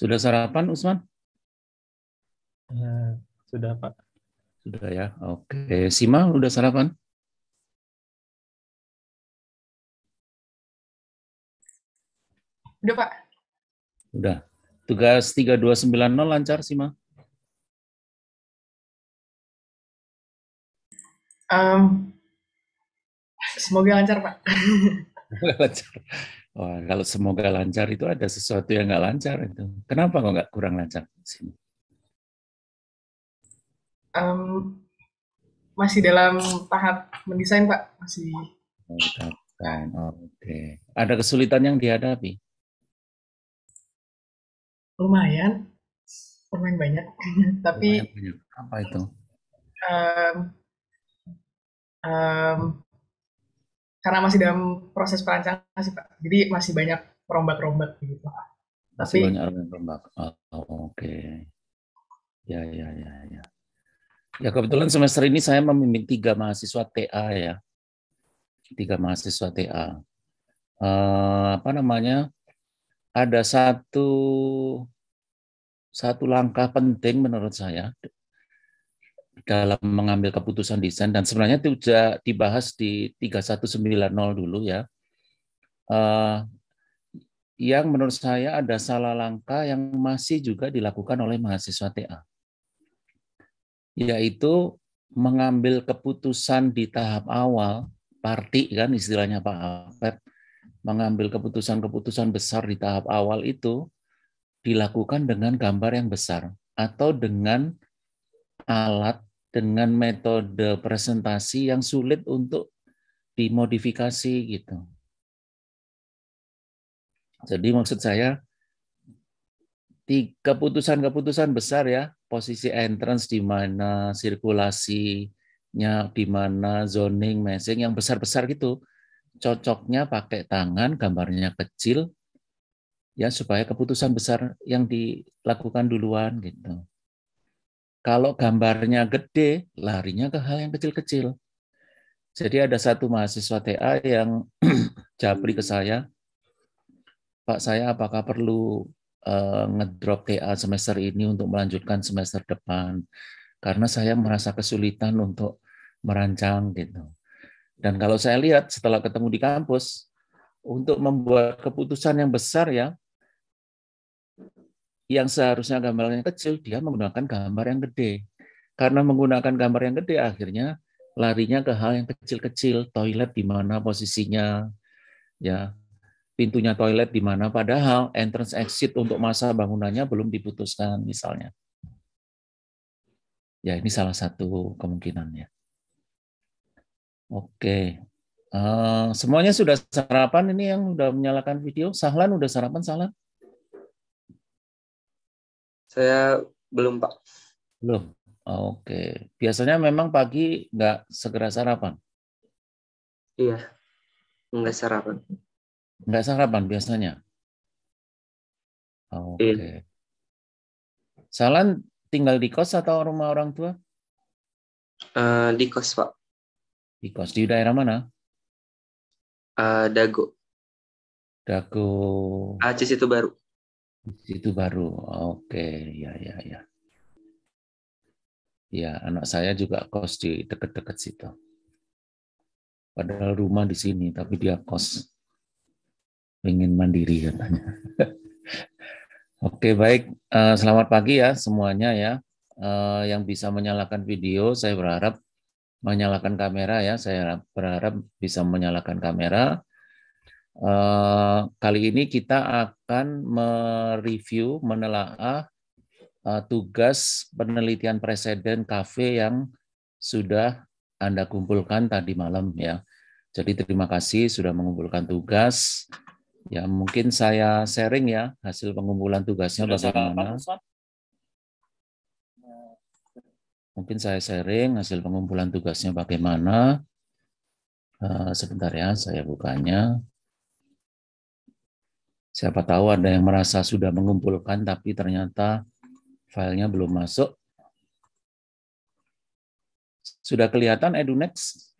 Sudah sarapan, Usman? Ya, sudah, Pak. Sudah ya, oke. Sima, sudah sarapan? Sudah Pak. Sudah. Tugas 3290 lancar, Sima? Um, semoga lancar, Pak. lancar. Wah, kalau semoga lancar itu ada sesuatu yang nggak lancar itu. Kenapa kok nggak kurang lancar di sini? Um, masih dalam tahap mendesain Pak, masih. Oh, tahap oke. Okay. Ada kesulitan yang dihadapi? Lumayan, lumayan banyak. Tapi lumayan banyak. apa itu? Um, um, karena masih dalam proses perancangan sih Pak. Jadi masih banyak rombak-rombak gitu Pak. Masih Tapi, banyak rombak-rombak. Oh, oke. Okay. Ya, ya, ya, ya. Ya kebetulan semester ini saya memimpin tiga mahasiswa TA ya. Tiga mahasiswa TA. Uh, eh, apa namanya? Ada satu satu langkah penting menurut saya dalam mengambil keputusan desain dan sebenarnya itu sudah dibahas di 3190 dulu ya. Uh, yang menurut saya ada salah langkah yang masih juga dilakukan oleh mahasiswa TA. Yaitu mengambil keputusan di tahap awal, parti kan istilahnya Pak Apep, mengambil keputusan-keputusan besar di tahap awal itu dilakukan dengan gambar yang besar atau dengan alat dengan metode presentasi yang sulit untuk dimodifikasi gitu. Jadi maksud saya di keputusan-keputusan besar ya, posisi entrance di mana, sirkulasinya di mana, zoning, mesing yang besar-besar gitu. Cocoknya pakai tangan, gambarnya kecil ya supaya keputusan besar yang dilakukan duluan gitu. Kalau gambarnya gede, larinya ke hal yang kecil-kecil. Jadi ada satu mahasiswa TA yang japri ke saya, Pak saya apakah perlu uh, ngedrop TA semester ini untuk melanjutkan semester depan? Karena saya merasa kesulitan untuk merancang gitu. Dan kalau saya lihat setelah ketemu di kampus, untuk membuat keputusan yang besar ya, yang seharusnya gambar yang kecil, dia menggunakan gambar yang gede. Karena menggunakan gambar yang gede, akhirnya larinya ke hal yang kecil-kecil, toilet di mana posisinya, ya pintunya toilet di mana, padahal entrance exit untuk masa bangunannya belum diputuskan misalnya. Ya ini salah satu kemungkinannya. Oke, uh, semuanya sudah sarapan ini yang sudah menyalakan video. Sahlan sudah sarapan Sahlan? Saya belum Pak. Belum. Oh, oke. Biasanya memang pagi nggak segera sarapan? Iya. Nggak sarapan. Nggak sarapan biasanya? Oh, oke. Iya. Salan tinggal di kos atau rumah orang tua? Uh, di kos, Pak. Di kos. Di daerah mana? Uh, Dago. Dago. Aceh itu baru. Itu baru. Oke, ya ya ya. Ya, anak saya juga kos di dekat-dekat situ. Padahal rumah di sini, tapi dia kos. ingin mandiri katanya. Oke, baik. Eh, selamat pagi ya semuanya ya. Eh, yang bisa menyalakan video, saya berharap menyalakan kamera ya. Saya berharap bisa menyalakan kamera Eh, kali ini kita akan mereview, menelaah uh, tugas penelitian presiden kafe yang sudah Anda kumpulkan tadi malam ya. Jadi terima kasih sudah mengumpulkan tugas. Ya, mungkin saya sharing ya hasil pengumpulan tugasnya bagaimana. Mungkin saya sharing hasil pengumpulan tugasnya bagaimana. Uh, sebentar ya, saya bukanya. Siapa tahu ada yang merasa sudah mengumpulkan tapi ternyata filenya belum masuk. Sudah kelihatan EduNext?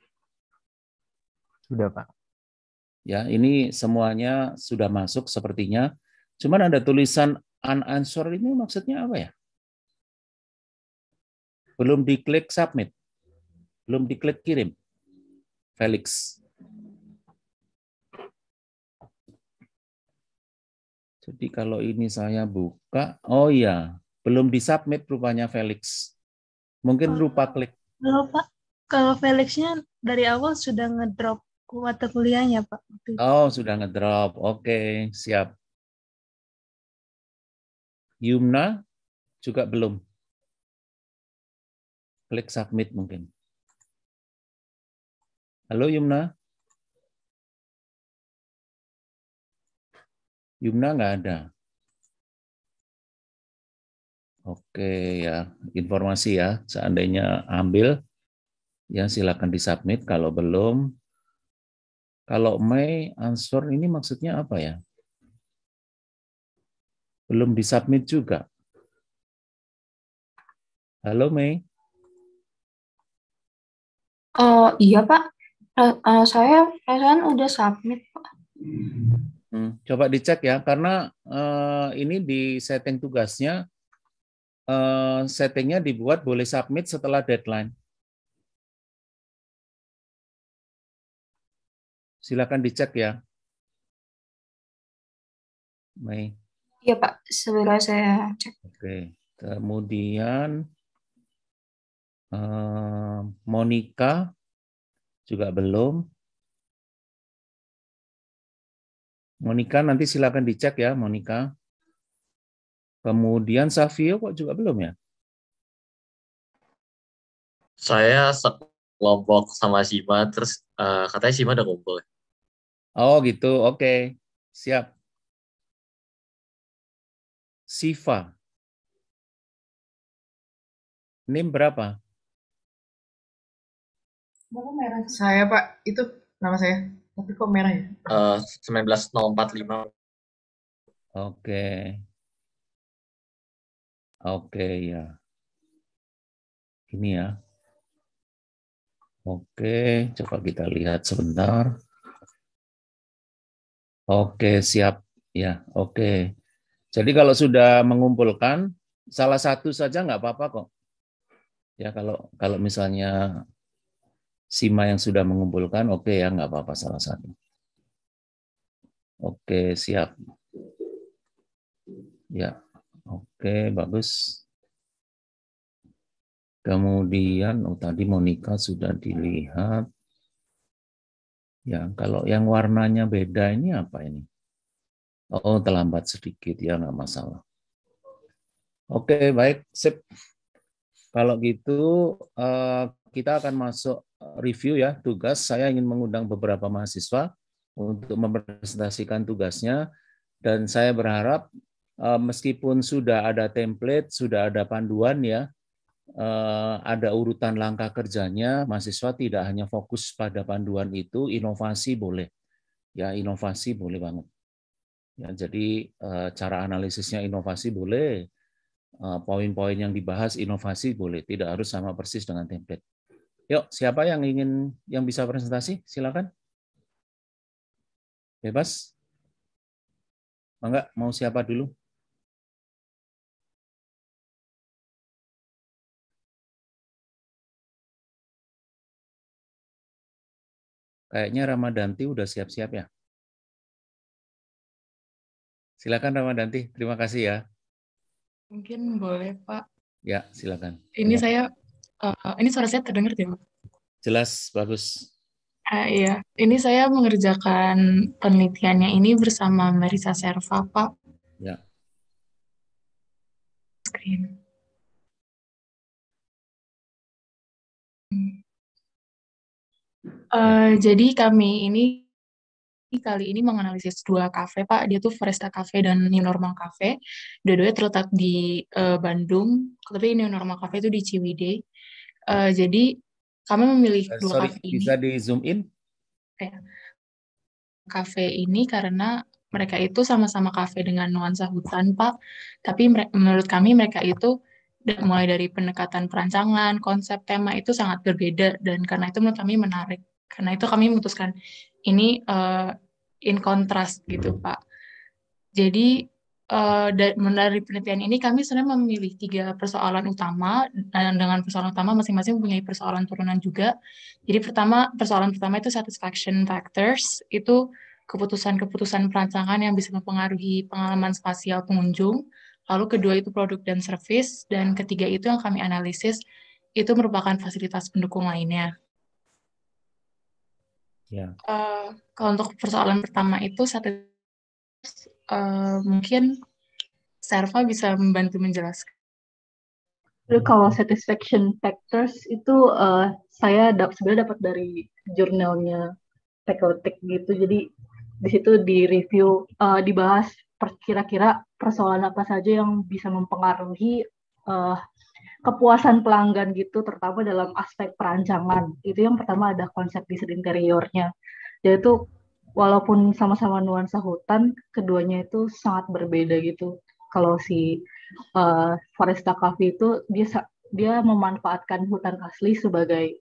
Sudah, Pak. Ya, ini semuanya sudah masuk sepertinya. Cuman ada tulisan unanswered ini maksudnya apa ya? Belum diklik submit. Belum diklik kirim. Felix. Jadi kalau ini saya buka, oh iya, belum disubmit rupanya Felix. Mungkin lupa oh. klik. Kalau Pak, kalau Felixnya dari awal sudah ngedrop mata kuliahnya Pak. Oh, sudah ngedrop. Oke, siap. Yumna juga belum. Klik submit mungkin. Halo Yumna. Yumna nggak ada. Oke ya, informasi ya. Seandainya ambil, ya silakan submit. Kalau belum, kalau May answer ini maksudnya apa ya? Belum di submit juga. Halo May. Uh, iya Pak, uh, uh, saya kan udah submit Pak. Hmm. Coba dicek ya, karena uh, ini di setting tugasnya, uh, settingnya dibuat boleh submit setelah deadline. Silakan dicek ya. Mei. Iya Pak, sebentar saya cek. Oke, kemudian uh, Monica juga belum. Monika nanti silakan dicek ya, Monika. Kemudian Safio kok juga belum ya? Saya sekelompok sama Sima, terus uh, katanya Sima udah kumpul. Oh gitu, oke. Okay. Siap. Siva. NIM berapa? Saya Pak, itu nama saya. Tapi kok merah ya? Uh, eh, 19045. Oke. Okay. Oke, okay, ya. Ini ya. Oke, coba kita lihat sebentar. Oke, siap. Ya, oke. Jadi kalau sudah mengumpulkan, salah satu saja nggak apa-apa kok. Ya, kalau kalau misalnya Sima yang sudah mengumpulkan, oke okay ya, nggak apa-apa salah satu. Oke, okay, siap. Ya, oke, okay, bagus. Kemudian, oh tadi Monica sudah dilihat. Ya, kalau yang warnanya beda ini apa ini? Oh, terlambat sedikit ya, nggak masalah. Oke, okay, baik, sip. Kalau gitu, uh, kita akan masuk review ya tugas, saya ingin mengundang beberapa mahasiswa untuk mempresentasikan tugasnya dan saya berharap eh, meskipun sudah ada template, sudah ada panduan ya, eh, ada urutan langkah kerjanya, mahasiswa tidak hanya fokus pada panduan itu, inovasi boleh. Ya, inovasi boleh banget. Ya, jadi eh, cara analisisnya inovasi boleh, poin-poin yang dibahas inovasi boleh, tidak harus sama persis dengan template. Yuk, siapa yang ingin yang bisa presentasi? Silakan. Bebas. Mangga, mau siapa dulu? Kayaknya Ramadanti udah siap-siap ya. Silakan Ramadanti, terima kasih ya. Mungkin boleh Pak. Ya, silakan. Ini ya. saya Uh, ini suara saya terdengar tidak? Jelas, bagus. Uh, iya, ini saya mengerjakan penelitiannya ini bersama Marisa Serva, Pak. Ya. Screen. Uh, Jadi kami ini kali ini menganalisis dua kafe Pak. Dia tuh Foresta Cafe dan New Normal Cafe. Dua-duanya terletak di uh, Bandung, tapi New Normal Cafe itu di Ciwidey. Uh, jadi kami memilih uh, dua kafe ini. Bisa di zoom in? Ya. Kafe ini karena mereka itu sama-sama kafe dengan nuansa hutan, Pak. Tapi menurut kami mereka itu mulai dari pendekatan perancangan, konsep tema itu sangat berbeda dan karena itu menurut kami menarik. Karena itu kami memutuskan ini uh, in contrast gitu, hmm. Pak. Jadi uh, eh, dari penelitian ini kami sebenarnya memilih tiga persoalan utama dan dengan persoalan utama masing-masing mempunyai persoalan turunan juga. Jadi pertama persoalan pertama itu satisfaction factors itu keputusan-keputusan perancangan yang bisa mempengaruhi pengalaman spasial pengunjung. Lalu kedua itu produk dan service dan ketiga itu yang kami analisis itu merupakan fasilitas pendukung lainnya. Yeah. Ya. Uh, kalau untuk persoalan pertama itu satisfaction Eh, mungkin Serva bisa membantu menjelaskan. Jadi kalau satisfaction factors itu uh, saya dap sebenarnya dapat dari jurnalnya Facultic gitu. Jadi di situ di review uh, eh, dibahas kira-kira persoalan apa saja yang bisa mempengaruhi uh, kepuasan pelanggan gitu, terutama dalam aspek perancangan. Itu yang pertama ada konsep desain interiornya, yaitu walaupun sama-sama nuansa hutan, keduanya itu sangat berbeda gitu. Kalau si uh, Foresta Cafe itu dia dia memanfaatkan hutan asli sebagai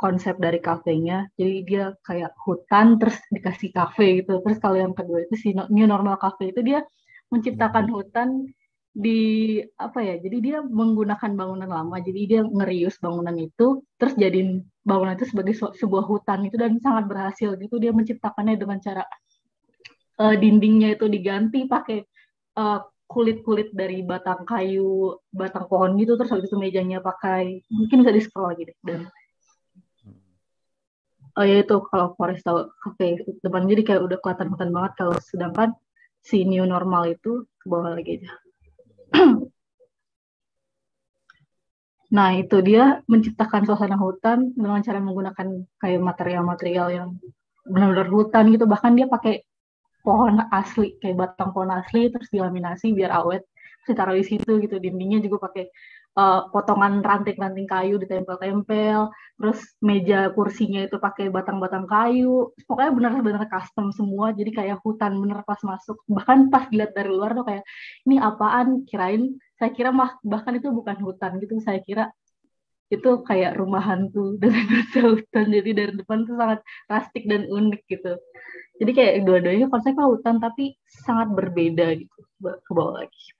konsep dari kafenya. Jadi dia kayak hutan terus dikasih kafe gitu. Terus kalau yang kedua itu si New Normal Cafe itu dia menciptakan hmm. hutan di apa ya jadi dia menggunakan bangunan lama jadi dia ngerius bangunan itu terus jadiin bangunan itu sebagai sebuah hutan itu dan sangat berhasil gitu dia menciptakannya dengan cara uh, dindingnya itu diganti pakai uh, kulit-kulit dari batang kayu batang pohon gitu terus habis itu mejanya pakai mungkin bisa di scroll lagi deh dan oh ya itu kalau Forest tahu cafe depan jadi kayak udah kelihatan kelihatan banget kalau sedangkan si new normal itu ke bawah lagi aja nah itu dia menciptakan suasana hutan dengan cara menggunakan kayak material-material yang benar-benar hutan gitu bahkan dia pakai pohon asli kayak batang pohon asli terus dilaminasi biar awet ditaruh di situ gitu dindingnya juga pakai uh, potongan ranting-ranting kayu ditempel-tempel, terus meja kursinya itu pakai batang-batang kayu. Pokoknya benar-benar custom semua, jadi kayak hutan bener pas masuk. Bahkan pas dilihat dari luar tuh kayak ini apaan? Kirain saya kira mah, bahkan itu bukan hutan gitu, saya kira itu kayak rumah hantu dengan hutan jadi dari depan tuh sangat rustic dan unik gitu jadi kayak dua-duanya konsepnya hutan tapi sangat berbeda gitu ke bawah lagi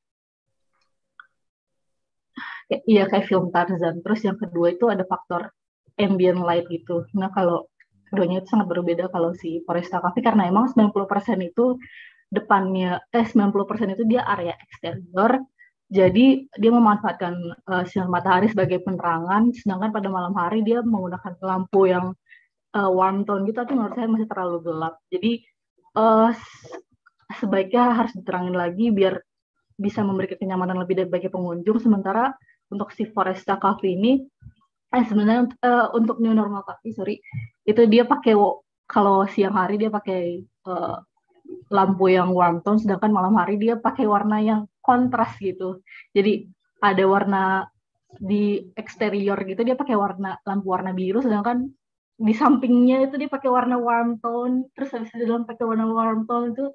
Iya, iya kayak film Tarzan terus yang kedua itu ada faktor ambient light gitu nah kalau keduanya itu sangat berbeda kalau si Foresta Cafe karena emang 90% itu depannya eh 90% itu dia area eksterior jadi dia memanfaatkan uh, sinar matahari sebagai penerangan sedangkan pada malam hari dia menggunakan lampu yang uh, warm tone gitu tapi menurut saya masih terlalu gelap jadi uh, sebaiknya harus diterangin lagi biar bisa memberikan kenyamanan lebih bagi pengunjung sementara untuk si Foresta Cafe ini eh sebenarnya uh, untuk new normal coffee sorry itu dia pakai kalau siang hari dia pakai uh, lampu yang warm tone sedangkan malam hari dia pakai warna yang kontras gitu jadi ada warna di eksterior gitu dia pakai warna lampu warna biru sedangkan di sampingnya itu dia pakai warna warm tone terus habis itu dalam pakai warna warm tone itu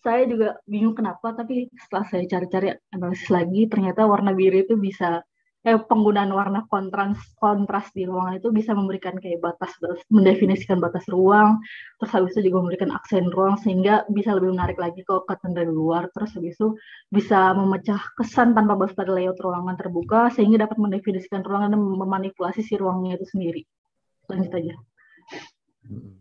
saya juga bingung kenapa tapi setelah saya cari-cari analisis lagi ternyata warna biru itu bisa eh, penggunaan warna kontras kontras di ruangan itu bisa memberikan kayak batas mendefinisikan batas ruang terus habis itu juga memberikan aksen ruang sehingga bisa lebih menarik lagi kalau curtain dari luar terus habis itu bisa memecah kesan tanpa batas pada layout ruangan terbuka sehingga dapat mendefinisikan ruangan dan memanipulasi si ruangnya itu sendiri lanjut aja. Hmm.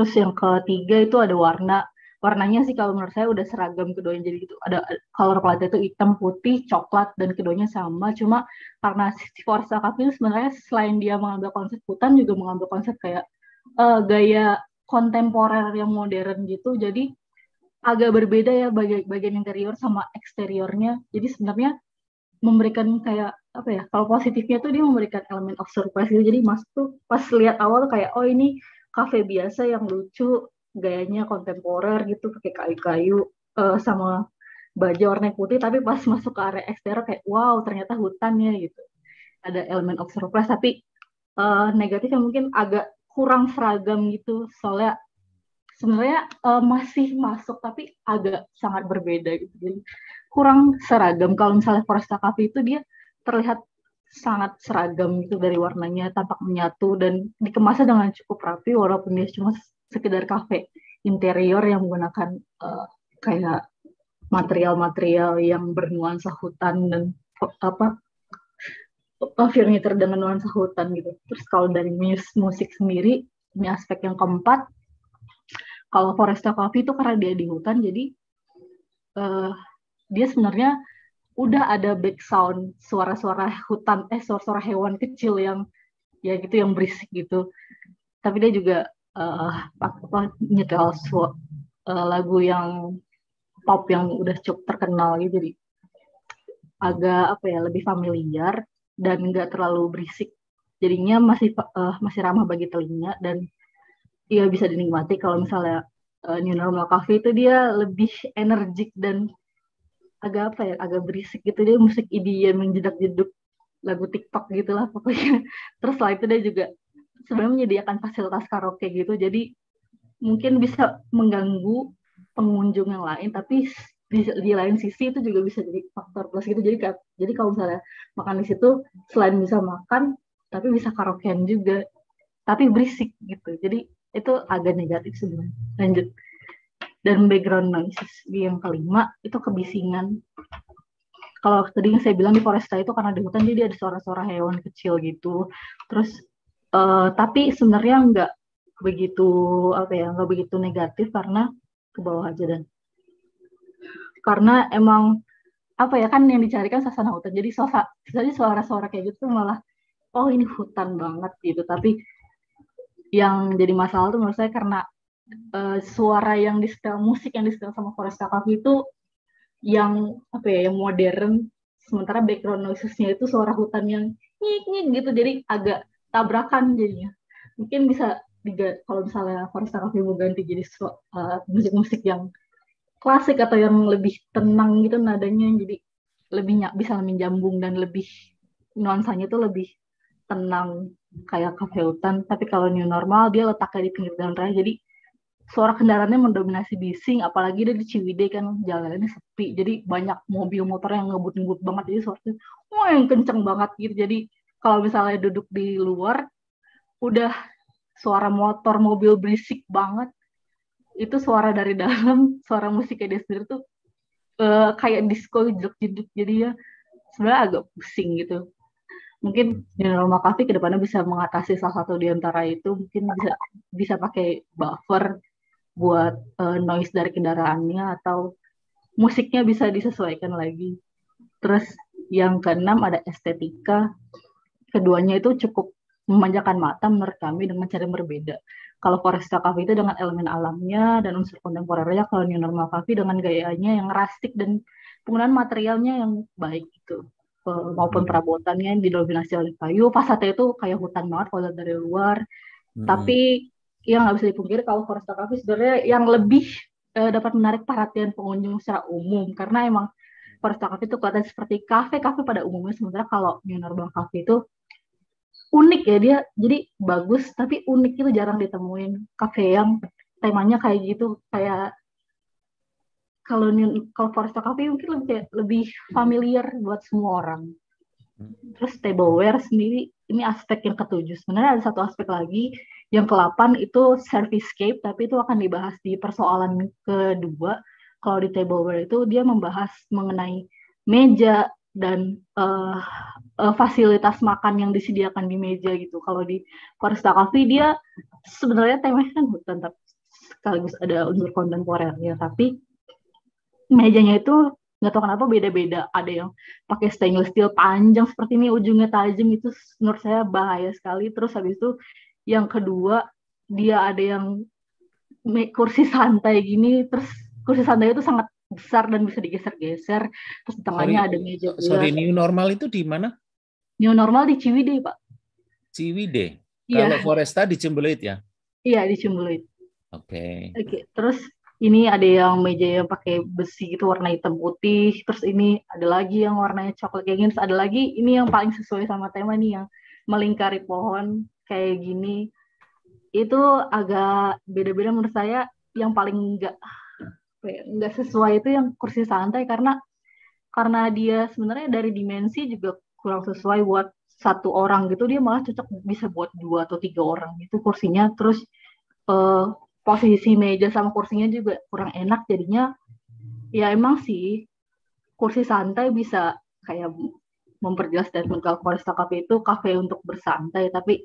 Terus yang ketiga itu ada warna. Warnanya sih kalau menurut saya udah seragam keduanya jadi itu Ada color palette itu hitam, putih, coklat dan keduanya sama. Cuma karena si Forza Kapil sebenarnya selain dia mengambil konsep hutan juga mengambil konsep kayak uh, gaya kontemporer yang modern gitu. Jadi agak berbeda ya bagian, bagian interior sama eksteriornya. Jadi sebenarnya memberikan kayak apa ya? Kalau positifnya tuh dia memberikan elemen of surprise gitu. Jadi Mas tuh pas lihat awal kayak oh ini kafe biasa yang lucu gayanya kontemporer gitu pakai kayu-kayu uh, sama baju warna putih tapi pas masuk ke area eksterior kayak wow ternyata hutannya gitu ada elemen of surprise tapi uh, negatifnya mungkin agak kurang seragam gitu soalnya sebenarnya uh, masih masuk tapi agak sangat berbeda gitu jadi kurang seragam kalau misalnya Foresta Cafe itu dia terlihat sangat seragam itu dari warnanya tampak menyatu dan dikemasnya dengan cukup rapi walaupun dia cuma sekedar kafe interior yang menggunakan uh, kayak material-material yang bernuansa hutan dan apa furniture dengan nuansa hutan gitu. Terus kalau dari mus musik sendiri ini aspek yang keempat kalau Foresta Coffee itu karena dia di hutan jadi uh, dia sebenarnya udah ada background suara-suara hutan eh suara-suara hewan kecil yang ya gitu yang berisik gitu tapi dia juga uh, apa nyetel uh, lagu yang pop yang udah cukup terkenal gitu jadi agak apa ya lebih familiar dan nggak terlalu berisik jadinya masih uh, masih ramah bagi telinga dan ya bisa dinikmati kalau misalnya uh, new normal cafe itu dia lebih energik dan agak apa ya agak berisik gitu dia musik EDM menjedak jeduk lagu TikTok gitulah pokoknya terus setelah itu dia juga sebenarnya menyediakan fasilitas karaoke gitu jadi mungkin bisa mengganggu pengunjung yang lain tapi di, di lain sisi itu juga bisa jadi faktor plus gitu jadi kayak, jadi kalau misalnya makan di situ selain bisa makan tapi bisa karaokean juga tapi berisik gitu jadi itu agak negatif sebenarnya lanjut dan background noise yang kelima itu kebisingan kalau tadi yang saya bilang di Foresta itu karena di hutan jadi ada suara-suara hewan kecil gitu terus uh, tapi sebenarnya nggak begitu apa ya nggak begitu negatif karena ke bawah aja dan karena emang apa ya kan yang dicari kan suasana hutan jadi suasana jadi suara-suara kayak gitu malah oh ini hutan banget gitu tapi yang jadi masalah tuh menurut saya karena uh, suara yang setel musik yang setel sama Forest Kakafi itu yang apa ya yang modern sementara background noise noises-nya itu suara hutan yang nyik nyik gitu jadi agak tabrakan jadinya mungkin bisa diga kalau misalnya Forest Kakafi mau ganti jadi eh, musik-musik uh, yang klasik atau yang lebih tenang gitu nadanya jadi lebih bisa menjambung dan lebih nuansanya itu lebih tenang kayak kafe hutan tapi kalau new normal dia letaknya di pinggir jalan raya jadi suara kendaraannya mendominasi bising apalagi di ciwide kan jalannya sepi jadi banyak mobil motor yang ngebut-ngebut banget jadi suaranya wah yang kenceng banget gitu jadi kalau misalnya duduk di luar udah suara motor mobil berisik banget itu suara dari dalam suara musiknya dia sendiri tuh uh, kayak disco jeduk-jeduk jadi ya sebenarnya agak pusing gitu mungkin General Makafi kedepannya bisa mengatasi salah satu di antara itu mungkin bisa bisa pakai buffer buat uh, noise dari kendaraannya atau musiknya bisa disesuaikan lagi. Terus yang keenam ada estetika. Keduanya itu cukup memanjakan mata menurut kami dengan cara yang berbeda. Kalau Foresta Cafe itu dengan elemen alamnya dan unsur kontemporernya, kalau New Normal Cafe dengan gayanya yang rustic dan penggunaan materialnya yang baik gitu eh, maupun hmm. perabotannya yang didominasi oleh kayu. Fasade itu kayak hutan banget kalau dari luar. Hmm. Tapi yang nggak bisa dipungkiri kalau Foresta Cafe sebenarnya yang lebih uh, dapat menarik perhatian pengunjung secara umum karena emang Foresta Cafe itu kelihatan seperti kafe-kafe pada umumnya sementara kalau New Normal Cafe itu unik ya dia jadi bagus tapi unik itu jarang ditemuin kafe yang temanya kayak gitu kayak kalau kalau Foresta Cafe mungkin lebih lebih familiar buat semua orang hmm. terus tableware sendiri ini aspek yang ketujuh sebenarnya ada satu aspek lagi yang ke-8 itu scape tapi itu akan dibahas di persoalan kedua. Kalau di tableware itu dia membahas mengenai meja dan uh, uh, fasilitas makan yang disediakan di meja gitu. Kalau di Forresta Coffee dia sebenarnya temanya kan hutan, tapi sekaligus ada unsur kontemporernya. Tapi mejanya itu nggak tahu kenapa beda-beda. Ada yang pakai stainless steel panjang seperti ini, ujungnya tajam itu menurut saya bahaya sekali. Terus habis itu yang kedua dia ada yang kursi santai gini terus kursi santai itu sangat besar dan bisa digeser-geser terus di tengahnya sorry, ada meja sorry new normal itu di mana new normal di ciwide, pak ciwide yeah. kalau Foresta di Cimbeluit ya iya di Cimbeluit oke okay. oke okay. terus ini ada yang meja yang pakai besi itu warna hitam putih terus ini ada lagi yang warnanya coklat kayak gini terus ada lagi ini yang paling sesuai sama tema nih yang melingkari pohon kayak gini itu agak beda-beda menurut saya yang paling nggak ya, nggak sesuai itu yang kursi santai karena karena dia sebenarnya dari dimensi juga kurang sesuai buat satu orang gitu dia malah cocok bisa buat dua atau tiga orang itu kursinya terus uh, posisi meja sama kursinya juga kurang enak jadinya ya emang sih kursi santai bisa kayak memperjelas dan mengkalkulasi kafe itu kafe untuk bersantai tapi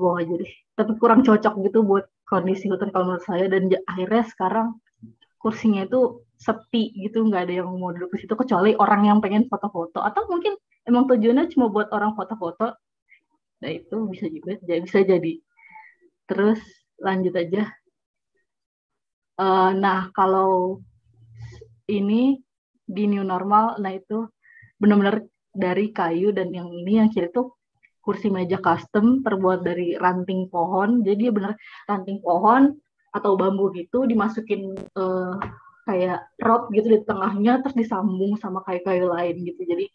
wow aja deh tapi kurang cocok gitu buat kondisi hutan kalau menurut saya dan akhirnya sekarang kursinya itu sepi gitu nggak ada yang mau duduk di situ kecuali orang yang pengen foto-foto atau mungkin emang tujuannya cuma buat orang foto-foto nah itu bisa juga jadi bisa jadi terus lanjut aja uh, nah kalau ini di new normal nah itu benar-benar dari kayu dan yang ini yang kiri tuh kursi meja custom terbuat dari ranting pohon jadi dia bener ranting pohon atau bambu gitu dimasukin uh, kayak rod gitu di tengahnya terus disambung sama kayu-kayu lain gitu jadi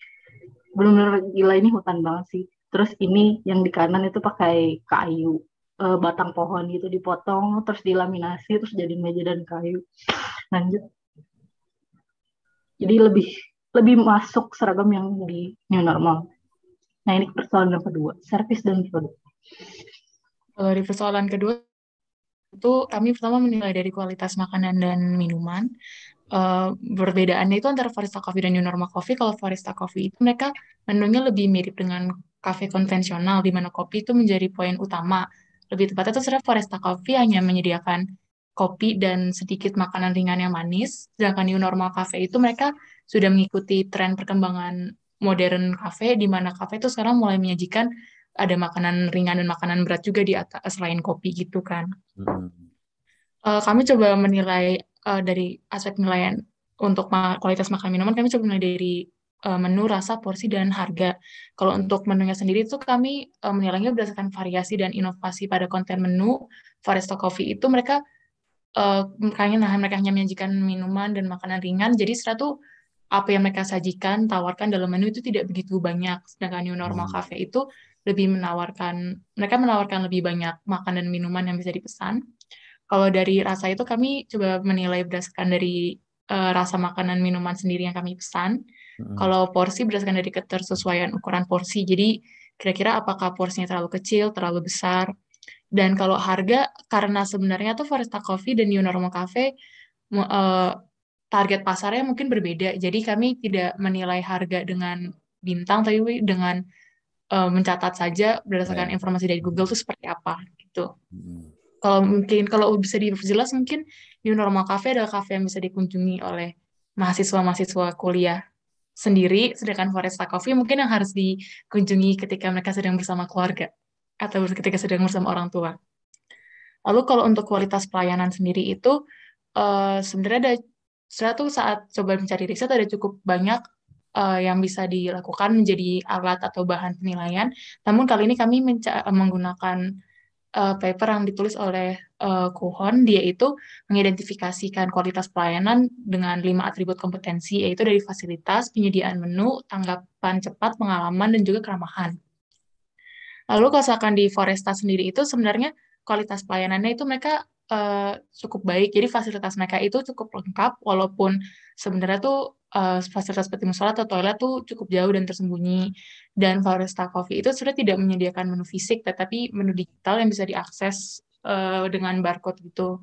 benar-benar gila ini hutan banget sih terus ini yang di kanan itu pakai kayu uh, batang pohon gitu dipotong terus dilaminasi terus jadi meja dan kayu lanjut jadi lebih lebih masuk seragam yang di new normal Nah, ini persoalan yang kedua, service dan produk. Kalau eh, di persoalan kedua, itu kami pertama menilai dari kualitas makanan dan minuman. Uh, eh, berbedaannya itu antara Farista Coffee dan New Normal Coffee. Kalau Farista Coffee itu mereka menunya lebih mirip dengan kafe konvensional, di mana kopi itu menjadi poin utama. Lebih tepatnya itu sebenarnya Farista Coffee hanya menyediakan kopi dan sedikit makanan ringan yang manis. Sedangkan New Normal Cafe itu mereka sudah mengikuti tren perkembangan modern cafe di mana cafe itu sekarang mulai menyajikan ada makanan ringan dan makanan berat juga di atas selain kopi gitu kan. Hmm. Uh, kami coba menilai uh, dari aspek penilaian untuk ma kualitas makan minuman kami coba menilai dari uh, menu, rasa, porsi dan harga. Kalau untuk menunya sendiri itu kami uh, menilainya berdasarkan variasi dan inovasi pada konten menu. Foresta Coffee itu mereka uh, mereka, mereka hanya menyajikan minuman dan makanan ringan. Jadi setelah itu apa yang mereka sajikan tawarkan dalam menu itu tidak begitu banyak sedangkan new normal hmm. cafe itu lebih menawarkan mereka menawarkan lebih banyak makan dan minuman yang bisa dipesan kalau dari rasa itu kami coba menilai berdasarkan dari uh, rasa makanan minuman sendiri yang kami pesan. Hmm. Kalau porsi berdasarkan dari ketersesuaian ukuran porsi. Jadi kira-kira apakah porsinya terlalu kecil, terlalu besar. Dan kalau harga karena sebenarnya tuh Foresta Coffee dan New Normal Cafe uh, target pasarnya mungkin berbeda. Jadi kami tidak menilai harga dengan bintang, tapi dengan uh, mencatat saja berdasarkan yeah. informasi dari Google itu seperti apa gitu. Mm. Kalau mungkin kalau bisa diperjelas mungkin New Normal Cafe adalah cafe yang bisa dikunjungi oleh mahasiswa-mahasiswa kuliah sendiri, sedangkan Foresta Coffee mungkin yang harus dikunjungi ketika mereka sedang bersama keluarga atau ketika sedang bersama orang tua. Lalu kalau untuk kualitas pelayanan sendiri itu uh, sebenarnya ada setelah tuh saat coba mencari riset ada cukup banyak uh, yang bisa dilakukan menjadi alat atau bahan penilaian. Namun kali ini kami eh, menggunakan uh, paper yang ditulis oleh uh, Kuhon, dia itu mengidentifikasikan kualitas pelayanan dengan lima atribut kompetensi, yaitu dari fasilitas, penyediaan menu, tanggapan cepat, pengalaman, dan juga keramahan. Lalu kalau misalkan di Foresta sendiri itu sebenarnya kualitas pelayanannya itu mereka uh, cukup baik. Jadi fasilitas mereka itu cukup lengkap walaupun sebenarnya tuh uh, fasilitas seperti musola atau toilet tuh cukup jauh dan tersembunyi. Dan Foresta Coffee itu sudah tidak menyediakan menu fisik tetapi menu digital yang bisa diakses uh, dengan barcode gitu.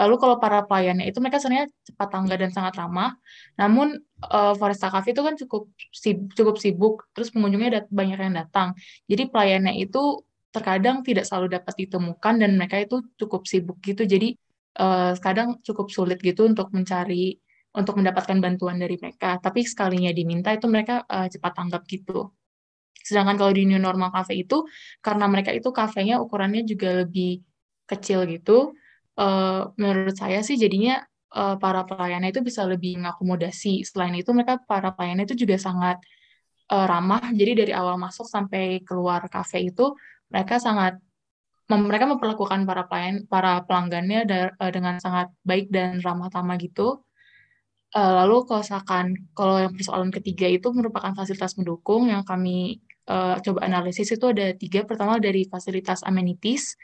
Lalu kalau para pelayannya itu mereka sebenarnya cepat tangga dan sangat ramah. Namun uh, Foresta Cafe itu kan cukup sibuk, cukup sibuk, terus pengunjungnya banyak yang datang. Jadi pelayannya itu terkadang tidak selalu dapat ditemukan dan mereka itu cukup sibuk gitu. Jadi uh, kadang cukup sulit gitu untuk mencari untuk mendapatkan bantuan dari mereka. Tapi sekalinya diminta itu mereka uh, cepat tanggap gitu. Sedangkan kalau di New Normal Cafe itu karena mereka itu kafenya ukurannya juga lebih kecil gitu. Uh, menurut saya sih jadinya uh, para pelayannya itu bisa lebih mengakomodasi. Selain itu mereka para pelayannya itu juga sangat ramah. Jadi dari awal masuk sampai keluar kafe itu mereka sangat mereka memperlakukan para pelayan para pelanggannya e, dengan sangat baik dan ramah tamah gitu. E, lalu kalau misalkan kalau yang persoalan ketiga itu merupakan fasilitas mendukung yang kami uh, coba analisis itu ada tiga. Pertama dari fasilitas amenities,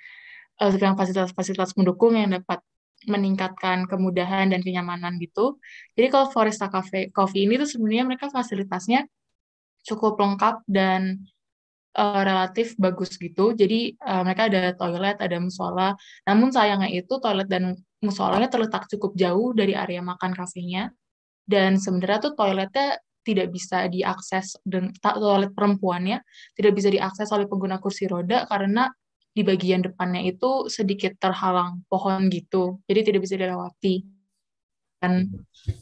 uh, fasilitas-fasilitas mendukung yang dapat meningkatkan kemudahan dan kenyamanan gitu. Jadi kalau Foresta Cafe Coffee ini tuh sebenarnya mereka fasilitasnya cukup lengkap dan uh, relatif bagus gitu. Jadi uh, mereka ada toilet, ada musola. Namun sayangnya itu toilet dan musolanya terletak cukup jauh dari area makan kafenya. Dan sebenarnya tuh toiletnya tidak bisa diakses dan toilet perempuannya tidak bisa diakses oleh pengguna kursi roda karena di bagian depannya itu sedikit terhalang pohon gitu. Jadi tidak bisa dilewati. Dan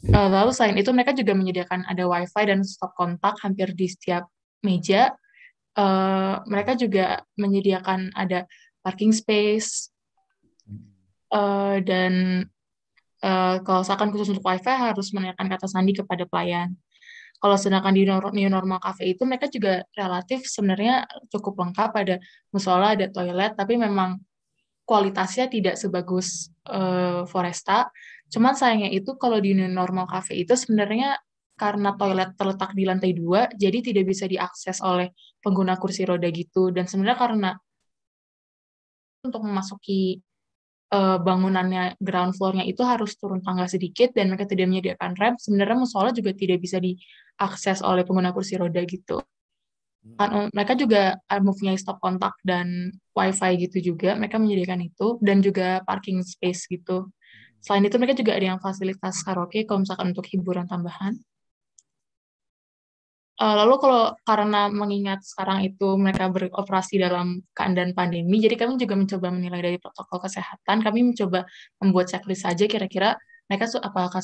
eh, lalu selain itu mereka juga menyediakan ada wifi dan stop kontak hampir di setiap meja Eh, mereka juga menyediakan ada parking space uh, dan uh, kalau seakan khusus untuk wifi harus menanyakan kata sandi kepada pelayan. Kalau sedangkan di New Normal Cafe itu mereka juga relatif sebenarnya cukup lengkap ada musola, ada toilet, tapi memang kualitasnya tidak sebagus uh, Foresta. Cuman sayangnya itu kalau di New Normal Cafe itu sebenarnya karena toilet terletak di lantai dua, jadi tidak bisa diakses oleh pengguna kursi roda gitu. Dan sebenarnya karena untuk memasuki uh, bangunannya ground floor-nya itu harus turun tangga sedikit dan mereka tidak menyediakan ramp. Sebenarnya musola juga tidak bisa diakses oleh pengguna kursi roda gitu. Hmm. Kan, um, Mereka juga eh, mempunyai stop kontak dan wifi gitu juga. Mereka menyediakan itu dan juga parking space gitu. Hmm. Selain itu mereka juga ada yang fasilitas karaoke kalau misalkan untuk hiburan tambahan. Eh, lalu kalau karena mengingat sekarang itu mereka beroperasi dalam keadaan pandemi, jadi kami juga mencoba menilai dari protokol kesehatan, kami mencoba membuat checklist saja kira-kira mereka apakah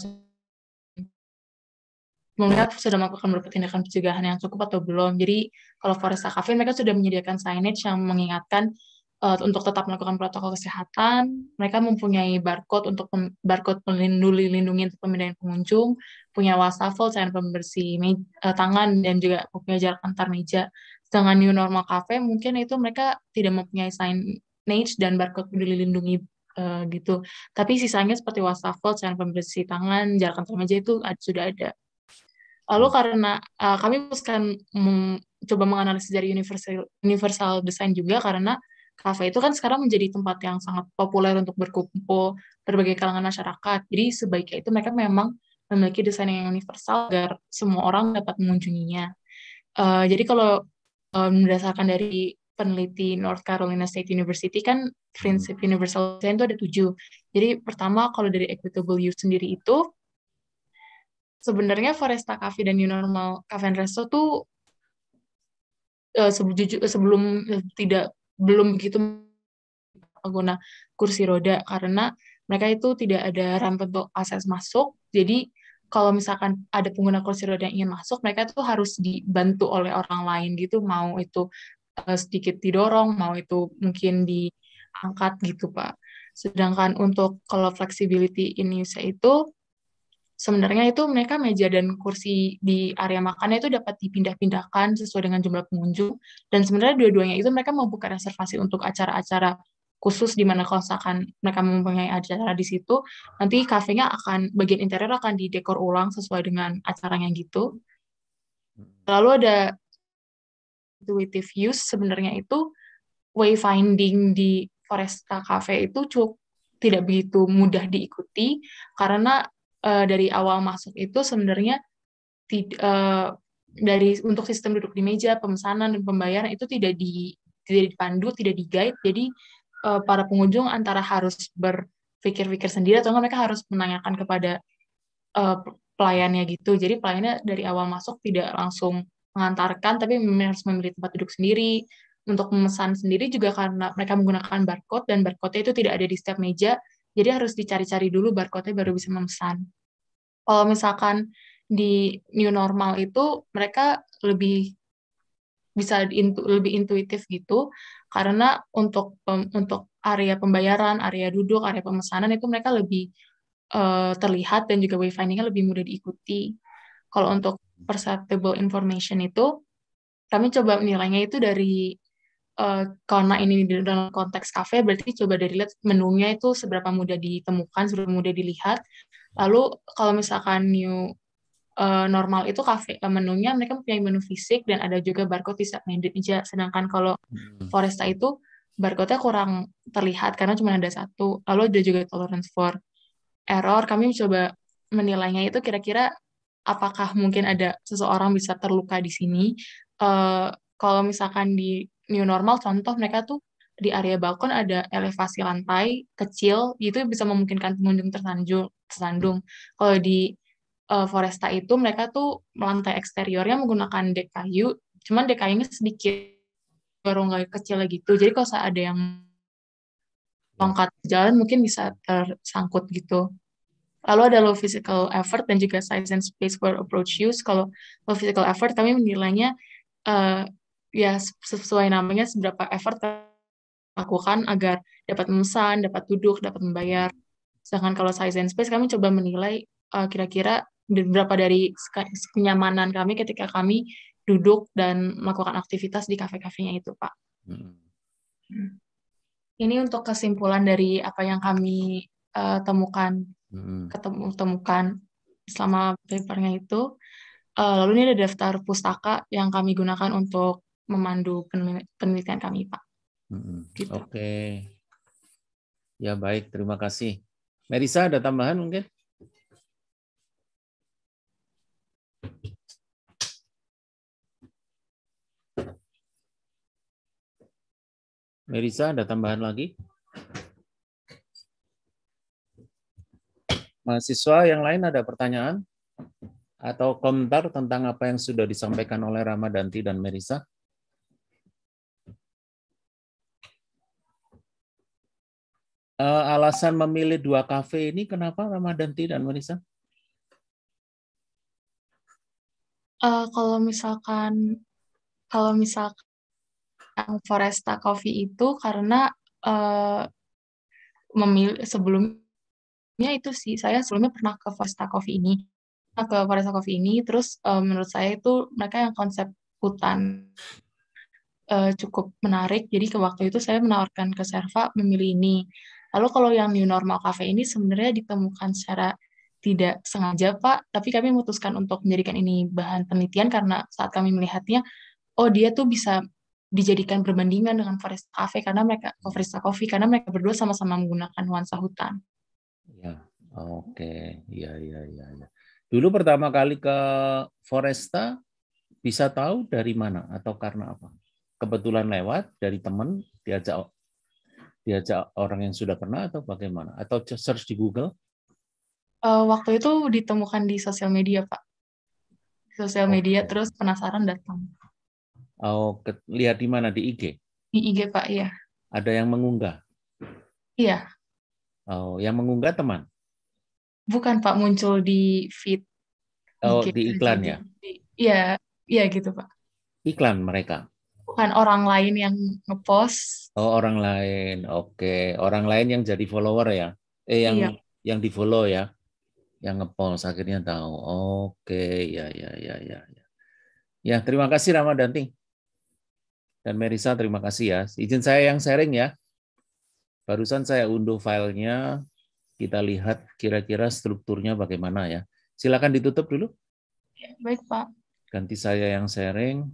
mereka sudah melakukan beberapa tindakan pencegahan yang cukup atau belum. Jadi kalau Foresta Cafe mereka sudah menyediakan signage yang mengingatkan uh, untuk tetap melakukan protokol kesehatan. Mereka mempunyai barcode untuk pem, barcode melindungi lindungi untuk pemindahan pengunjung, punya wastafel, cairan pembersih meja, uh, eh, tangan dan juga punya jarak antar meja. Sedangkan new normal cafe mungkin itu mereka tidak mempunyai signage dan barcode peduli lindungi uh, gitu. Tapi sisanya seperti wastafel, cairan pembersih tangan, jarak antar meja itu sudah ada. Lalu hmm. karena uh, kami memutuskan mencoba menganalisis dari universal universal design juga karena kafe itu kan sekarang menjadi tempat yang sangat populer untuk berkumpul berbagai kalangan masyarakat. Jadi sebaiknya itu mereka memang memiliki desain yang universal agar semua orang dapat mengunjunginya. Uh, jadi kalau um, berdasarkan dari peneliti North Carolina State University kan prinsip hmm. universal design itu ada tujuh. Jadi pertama kalau dari equitable use sendiri itu sebenarnya Foresta Cafe dan New Normal Cafe and Resto tuh uh, sebelum, sebelum tidak belum begitu pengguna kursi roda karena mereka itu tidak ada ramp untuk akses masuk. Jadi kalau misalkan ada pengguna kursi roda yang ingin masuk, mereka itu harus dibantu oleh orang lain gitu, mau itu uh, sedikit didorong, mau itu mungkin diangkat gitu, Pak. Sedangkan untuk kalau flexibility in use itu sebenarnya itu mereka meja dan kursi di area makannya itu dapat dipindah-pindahkan sesuai dengan jumlah pengunjung dan sebenarnya dua-duanya itu mereka membuka reservasi untuk acara-acara khusus di mana kalau misalkan mereka mempunyai acara di situ nanti kafenya akan bagian interior akan didekor ulang sesuai dengan acaranya gitu lalu ada intuitive use sebenarnya itu wayfinding di Foresta Cafe itu cukup tidak begitu mudah diikuti karena uh, dari awal masuk itu sebenarnya uh, dari untuk sistem duduk di meja, pemesanan dan pembayaran itu tidak di tidak dipandu, tidak guide Jadi uh, para pengunjung antara harus berpikir-pikir sendiri atau mereka harus menanyakan kepada uh, pelayannya gitu. Jadi pelayannya dari awal masuk tidak langsung mengantarkan, tapi harus memilih tempat duduk sendiri. Untuk memesan sendiri juga karena mereka menggunakan barcode dan barcode itu tidak ada di setiap meja, jadi harus dicari-cari dulu barcode-nya baru bisa memesan. Kalau misalkan di new normal itu mereka lebih bisa intu, lebih intuitif gitu karena untuk um, untuk area pembayaran, area duduk, area pemesanan itu mereka lebih uh, terlihat dan juga wayfindingnya lebih mudah diikuti. Kalau untuk perceptible information itu kami coba nilainya itu dari Eh, karena ini dalam konteks kafe berarti coba dari lihat menunya itu seberapa mudah ditemukan seberapa mudah dilihat lalu kalau misalkan new uh, normal itu kafe uh, menunya mereka punya menu fisik dan ada juga barcode bisa saat meja sedangkan kalau hmm. Foresta itu barcode-nya kurang terlihat karena cuma ada satu lalu ada juga tolerance for error kami mencoba menilainya itu kira-kira apakah mungkin ada seseorang bisa terluka di sini uh, kalau misalkan di new normal contoh mereka tuh di area balkon ada elevasi lantai kecil itu bisa memungkinkan pengunjung tersanjung tersandung kalau di uh, Foresta itu mereka tuh lantai eksteriornya menggunakan dek kayu cuman dek kayunya sedikit baru nggak kecil lagi tuh. jadi kalau ada yang tongkat jalan mungkin bisa tersangkut gitu Lalu ada low physical effort dan juga size and space for approach use. Kalau low physical effort kami menilainya uh, ya sesuai namanya seberapa effort lakukan agar dapat memesan, dapat duduk, dapat membayar. Sedangkan kalau size and space kami coba menilai uh, kira-kira berapa dari kenyamanan kami ketika kami duduk dan melakukan aktivitas di kafe-kafenya itu, Pak. Hmm. Ini untuk kesimpulan dari apa yang kami uh, temukan, hmm. ketemu temukan selama papernya itu. Uh, lalu ini ada daftar pustaka yang kami gunakan untuk memandu penelitian kami, Pak. Hmm. Gitu. Oke. Okay. Ya baik, terima kasih. Merisa ada tambahan mungkin? Merisa ada tambahan lagi? Mahasiswa yang lain ada pertanyaan atau komentar tentang apa yang sudah disampaikan oleh Ramadanti dan Merisa? uh, alasan memilih dua kafe ini kenapa Ramadan tidak, Marisa? Uh, eh, kalau misalkan kalau misalkan Foresta Coffee itu karena uh, eh, memilih sebelumnya itu sih saya sebelumnya pernah ke Foresta Coffee ini ke Foresta Coffee ini terus uh, menurut saya itu mereka yang konsep hutan uh, cukup menarik jadi ke waktu itu saya menawarkan ke Serva memilih ini Lalu kalau yang New Normal Cafe ini sebenarnya ditemukan secara tidak sengaja Pak, tapi kami memutuskan untuk menjadikan ini bahan penelitian karena saat kami melihatnya, oh dia tuh bisa dijadikan perbandingan dengan Forest Cafe karena mereka Forest oh, Foresta Coffee karena mereka berdua sama-sama menggunakan nuansa hutan. Ya, oke, okay. ya, ya, ya, ya. Dulu pertama kali ke Foresta bisa tahu dari mana atau karena apa? Kebetulan lewat dari teman diajak diajak orang yang sudah pernah atau bagaimana? Atau search di Google? Uh, waktu itu ditemukan di sosial media, Pak. sosial okay. media, terus penasaran datang. Oh, ke, lihat di mana? Di IG? Di IG, Pak, iya. Ada yang mengunggah? Iya. Oh, yang mengunggah teman? Bukan, Pak. Muncul di feed. Oh, di iklan ya? Iya, iya gitu, Pak. Iklan mereka? bukan orang lain yang ngepost. Oh, orang lain. Oke, okay. orang lain yang jadi follower ya. Eh yang iya. yang di-follow ya. Yang ngepost akhirnya tahu. Oke, okay. ya ya ya ya ya. Ya, terima kasih Rama Danting. Dan Merisa terima kasih ya. Izin saya yang sharing ya. Barusan saya unduh filenya, kita lihat kira-kira strukturnya bagaimana ya. Silakan ditutup dulu. Ya, baik Pak. Ganti saya yang sharing.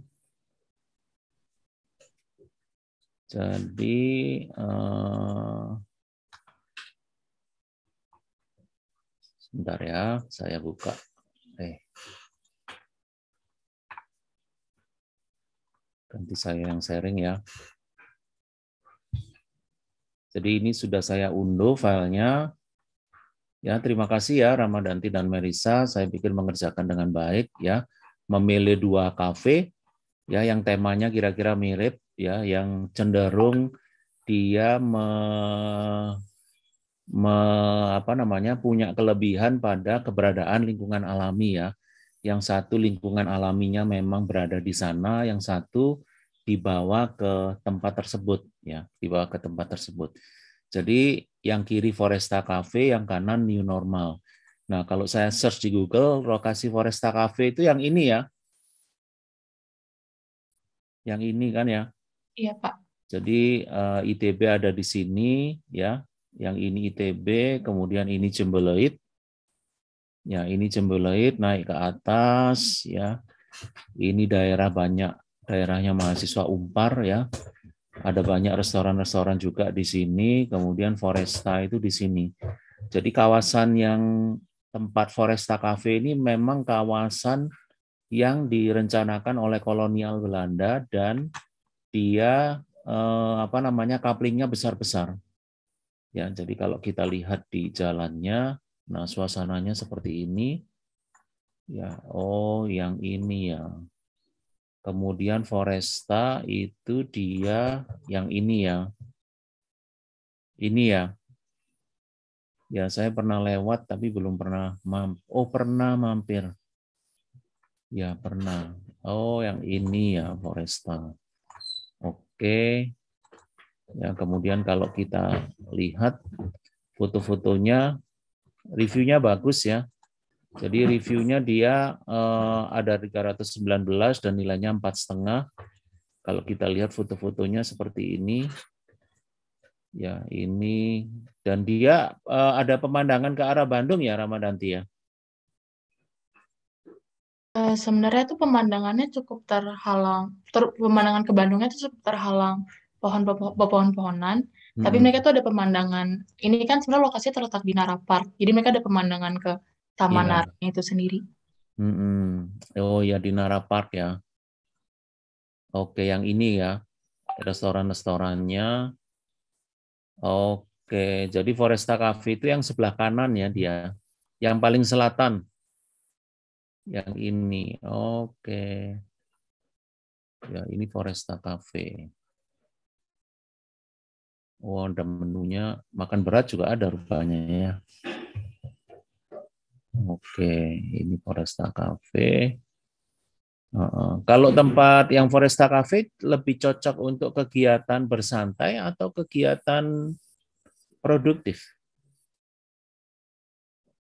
Jadi uh, sebentar ya, saya buka. Eh. Nanti saya yang sharing ya. Jadi ini sudah saya unduh filenya. Ya, terima kasih ya Ramadanti dan Merisa. Saya pikir mengerjakan dengan baik ya. Memilih dua kafe ya yang temanya kira-kira mirip ya yang cenderung dia me, me, apa namanya punya kelebihan pada keberadaan lingkungan alami ya. Yang satu lingkungan alaminya memang berada di sana, yang satu dibawa ke tempat tersebut ya, dibawa ke tempat tersebut. Jadi yang kiri Foresta Cafe, yang kanan New Normal. Nah, kalau saya search di Google lokasi Foresta Cafe itu yang ini ya. Yang ini kan ya. Iya Pak. Jadi uh, eh, ITB ada di sini ya, yang ini ITB, kemudian ini jembeleit, ya ini jembeleit naik ke atas ya, ini daerah banyak daerahnya mahasiswa Umpar ya, ada banyak restoran-restoran juga di sini, kemudian Foresta itu di sini. Jadi kawasan yang tempat Foresta Cafe ini memang kawasan yang direncanakan oleh kolonial Belanda dan dia eh, apa namanya kaplingnya besar-besar. Ya, jadi kalau kita lihat di jalannya, nah suasananya seperti ini. Ya, oh yang ini ya. Kemudian Foresta itu dia yang ini ya. Ini ya. Ya, saya pernah lewat tapi belum pernah mampir. Oh, pernah mampir. Ya, pernah. Oh, yang ini ya Foresta. Oke. Ya, kemudian kalau kita lihat foto-fotonya, reviewnya bagus ya. Jadi reviewnya dia eh, ada 319 dan nilainya empat setengah. Kalau kita lihat foto-fotonya seperti ini, ya ini dan dia eh, ada pemandangan ke arah Bandung ya Ramadanti ya. Eh, sebenarnya tuh pemandangannya cukup terhalang ter pemandangan ke Bandungnya itu cukup terhalang pohon pohon pohonan tapi mereka tuh ada pemandangan ini kan sebenarnya lokasinya terletak di Nara Park, jadi mereka ada pemandangan ke Taman Iya. Nara itu sendiri. hmm. Oh ya di Nara Park ya? Oke yang ini ya, restoran-restorannya. Oke, jadi Foresta Cafe itu yang sebelah kanan ya dia? Yang paling selatan? Yang ini. Oke. Ya, ini Foresta Cafe. Oh, ada menunya. Makan berat juga ada rupanya ya. Oke, ini Foresta Cafe. Uh, uh. Kalau tempat yang Foresta Cafe lebih cocok untuk kegiatan bersantai atau kegiatan produktif?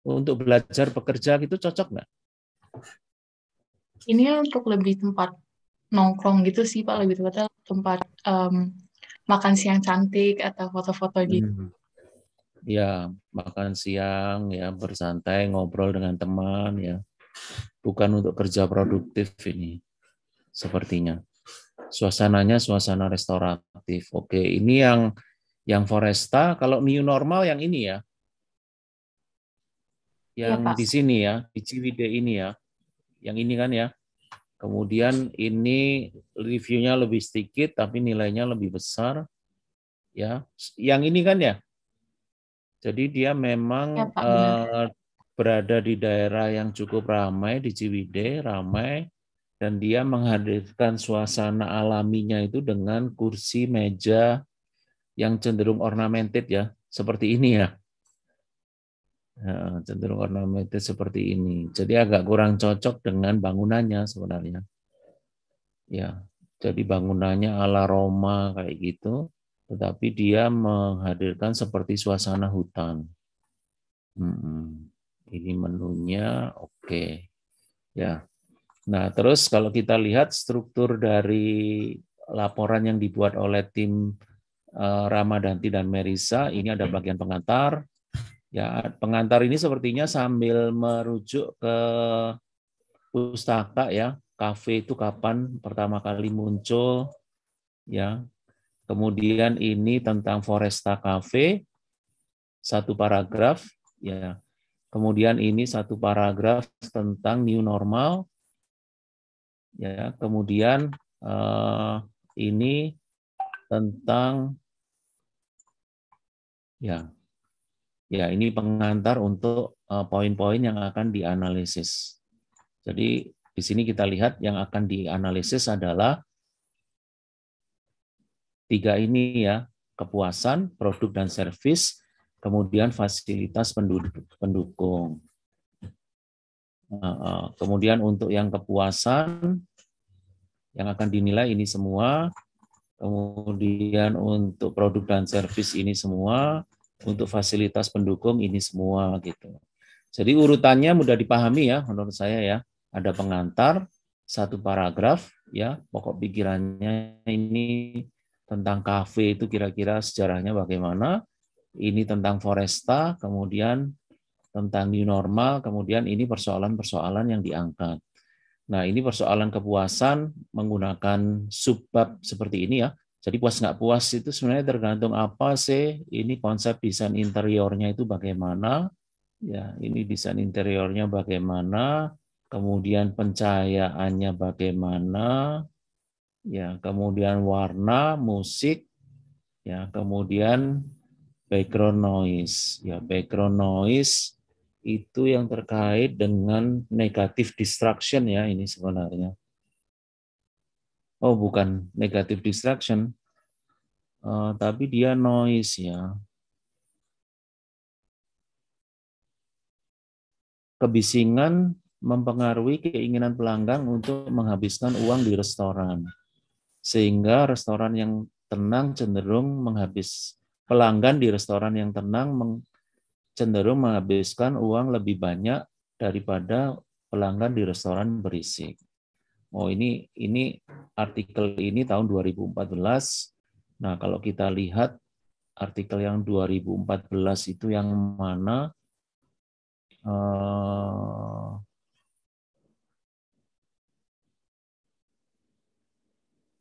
Untuk belajar bekerja gitu cocok nggak? ini untuk lebih tempat nongkrong gitu sih pak lebih tepatnya tempat um, makan siang cantik atau foto-foto gitu hmm. ya makan siang ya bersantai ngobrol dengan teman ya bukan untuk kerja produktif ini sepertinya suasananya suasana restoratif oke ini yang yang Foresta kalau new normal yang ini ya yang ya, iya, di sini ya, di Ciwide ini ya. Yang ini kan ya. Kemudian ini reviewnya lebih sedikit tapi nilainya lebih besar. Ya, yang ini kan ya. Jadi dia memang ya, Pak, uh, berada di daerah yang cukup ramai di Ciwide, ramai dan dia menghadirkan suasana alaminya itu dengan kursi meja yang cenderung ornamented ya, seperti ini ya cenderung ornamentis seperti ini. Jadi agak kurang cocok dengan bangunannya sebenarnya. Ya, jadi bangunannya ala Roma kayak gitu, tetapi dia menghadirkan seperti suasana hutan. Hmm, ini menunya oke. Okay. Ya. Nah, terus kalau kita lihat struktur dari laporan yang dibuat oleh tim eh, Ramadanti dan Merisa, ini ada bagian pengantar, Ya, pengantar ini sepertinya sambil merujuk ke pustaka ya, kafe itu kapan pertama kali muncul ya. Kemudian ini tentang Foresta Cafe satu paragraf ya. Kemudian ini satu paragraf tentang new normal ya. Kemudian eh, ini tentang ya Ya, ini pengantar untuk eh, poin-poin yang akan dianalisis. Jadi di sini kita lihat yang akan dianalisis adalah tiga ini ya, kepuasan, produk dan servis, kemudian fasilitas penduduk, pendukung. Nah, eh, kemudian untuk yang kepuasan yang akan dinilai ini semua, kemudian untuk produk dan servis ini semua, untuk fasilitas pendukung ini semua gitu. Jadi urutannya mudah dipahami ya menurut saya ya. Ada pengantar, satu paragraf ya, pokok pikirannya ini tentang kafe itu kira-kira sejarahnya bagaimana, ini tentang Foresta, kemudian tentang new normal, kemudian ini persoalan-persoalan yang diangkat. Nah, ini persoalan kepuasan menggunakan subbab seperti ini ya, jadi puas nggak puas itu sebenarnya tergantung apa sih ini konsep desain interiornya itu bagaimana, ya ini desain interiornya bagaimana, kemudian pencahayaannya bagaimana, ya kemudian warna, musik, ya kemudian background noise, ya background noise itu yang terkait dengan negatif distraction ya ini sebenarnya oh bukan negative distraction, uh, tapi dia noise ya. Kebisingan mempengaruhi keinginan pelanggan untuk menghabiskan uang di restoran. Sehingga restoran yang tenang cenderung menghabis pelanggan di restoran yang tenang meng, cenderung menghabiskan uang lebih banyak daripada pelanggan di restoran berisik oh ini ini artikel ini tahun 2014. Nah, kalau kita lihat artikel yang 2014 itu yang mana uh,